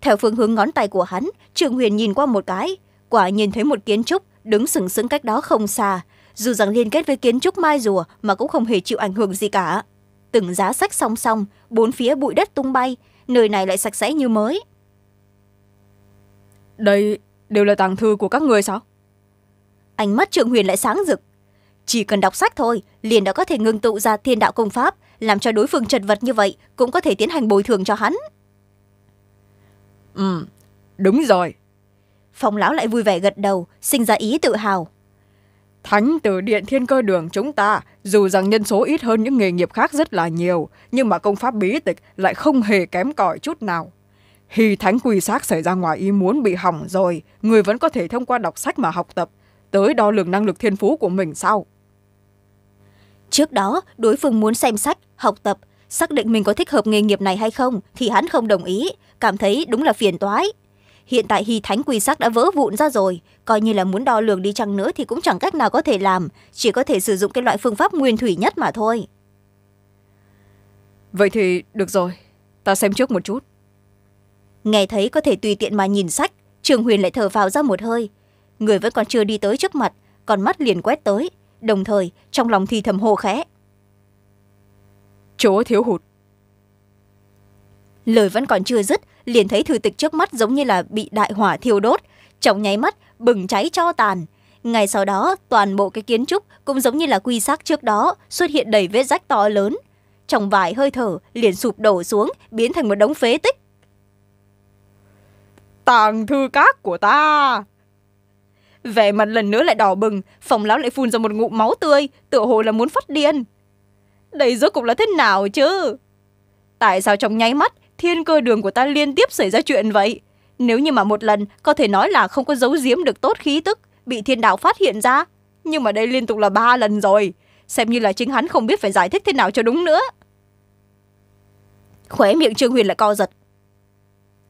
theo phương hướng ngón tay của hắn trường huyền nhìn qua một cái quả nhìn thấy một kiến trúc đứng sừng sững cách đó không xa dù rằng liên kết với kiến trúc mai rùa mà cũng không hề chịu ảnh hưởng gì cả từng giá sách song song bốn phía bụi đất tung bay nơi này lại sạch sẽ như mới đây đều là tàng thư của các người sao ánh mắt trường huyền lại sáng rực chỉ cần đọc sách thôi liền đã có thể ngưng tụ ra thiên đạo công pháp làm cho đối phương chật vật như vậy cũng có thể tiến hành bồi thường cho hắn ừ đúng rồi phong lão lại vui vẻ gật đầu sinh ra ý tự hào thánh từ điện thiên cơ đường chúng ta dù rằng nhân số ít hơn những nghề nghiệp khác rất là nhiều nhưng mà công pháp bí tịch lại không hề kém cỏi chút nào khi thánh quy xác xảy ra ngoài ý muốn bị hỏng rồi người vẫn có thể thông qua đọc sách mà học tập tới đo lường năng lực thiên phú của mình sau trước đó đối phương muốn xem sách học tập xác định mình có thích hợp nghề nghiệp này hay không thì hắn không đồng ý cảm thấy đúng là phiền toái hiện tại hy thánh quy sắc đã vỡ vụn ra rồi coi như là muốn đo lường đi chăng nữa thì cũng chẳng cách nào có thể làm chỉ có thể sử dụng cái loại phương pháp nguyên thủy nhất mà thôi vậy thì được rồi ta xem trước một chút nghe thấy có thể tùy tiện mà nhìn sách trường huyền lại thở vào ra một hơi người vẫn còn chưa đi tới trước mặt còn mắt liền quét tới đồng thời trong lòng thì thầm hồ khẽ chỗ thiếu hụt lời vẫn còn chưa dứt liền thấy thư tịch trước mắt giống như là bị đại hỏa thiêu đốt trong nháy mắt bừng cháy cho tàn ngay sau đó toàn bộ cái kiến trúc cũng giống như là quy xác trước đó xuất hiện đầy vết rách to lớn trong vài hơi thở liền sụp đổ xuống biến thành một đống phế tích tàng thư cát của ta Vẻ mặt lần nữa lại đỏ bừng, phòng lão lại phun ra một ngụm máu tươi, tựa hồ là muốn phát điên. Đây rốt cục là thế nào chứ? Tại sao trong nháy mắt, thiên cơ đường của ta liên tiếp xảy ra chuyện vậy? Nếu như mà một lần, có thể nói là không có giấu giếm được tốt khí tức, bị thiên đạo phát hiện ra. Nhưng mà đây liên tục là ba lần rồi. Xem như là chính hắn không biết phải giải thích thế nào cho đúng nữa. Khóe miệng Trương Huyền lại co giật.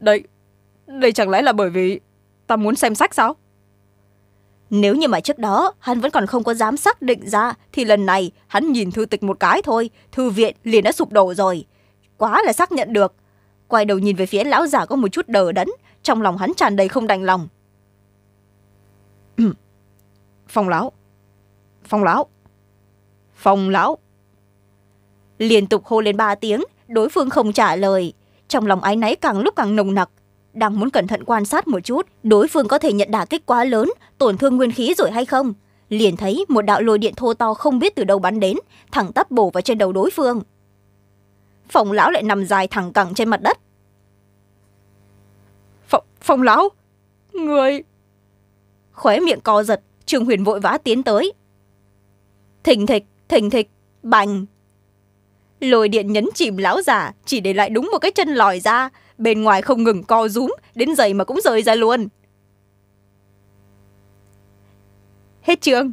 Đây, đây chẳng lẽ là bởi vì ta muốn xem sách sao? nếu như mà trước đó hắn vẫn còn không có dám xác định ra thì lần này hắn nhìn thư tịch một cái thôi thư viện liền đã sụp đổ rồi quá là xác nhận được quay đầu nhìn về phía lão già có một chút đờ đẫn trong lòng hắn tràn đầy không đành lòng phong lão phong lão phong lão liên tục hô lên ba tiếng đối phương không trả lời trong lòng ái náy càng lúc càng nồng nặc đang muốn cẩn thận quan sát một chút đối phương có thể nhận đả kích quá lớn tổn thương nguyên khí rồi hay không liền thấy một đạo lôi điện thô to không biết từ đâu bắn đến thẳng tắp bổ vào trên đầu đối phương phòng lão lại nằm dài thẳng cẳng trên mặt đất phòng, phòng lão người khóe miệng co giật trương huyền vội vã tiến tới thình thịch thình thịch bành lồi điện nhấn chìm lão già chỉ để lại đúng một cái chân lòi ra bên ngoài không ngừng co rúm, đến giày mà cũng rơi ra luôn. Hết chương.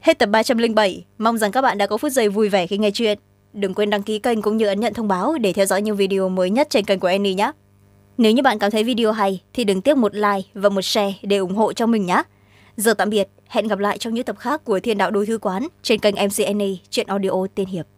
Hết tập ba trăm linh bảy mong rằng các bạn đã có phút giây vui vẻ khi nghe chuyện. Đừng quên đăng ký kênh cũng như ấn nhận thông báo để theo dõi những video mới nhất trên kênh của Annie nhé. Nếu như bạn cảm thấy video hay thì đừng tiếc một like và một share để ủng hộ cho mình nhé. Giờ tạm biệt, hẹn gặp lại trong những tập khác của Thiên đạo đối thư quán trên kênh MC Annie, chuyện audio tiên hiệp.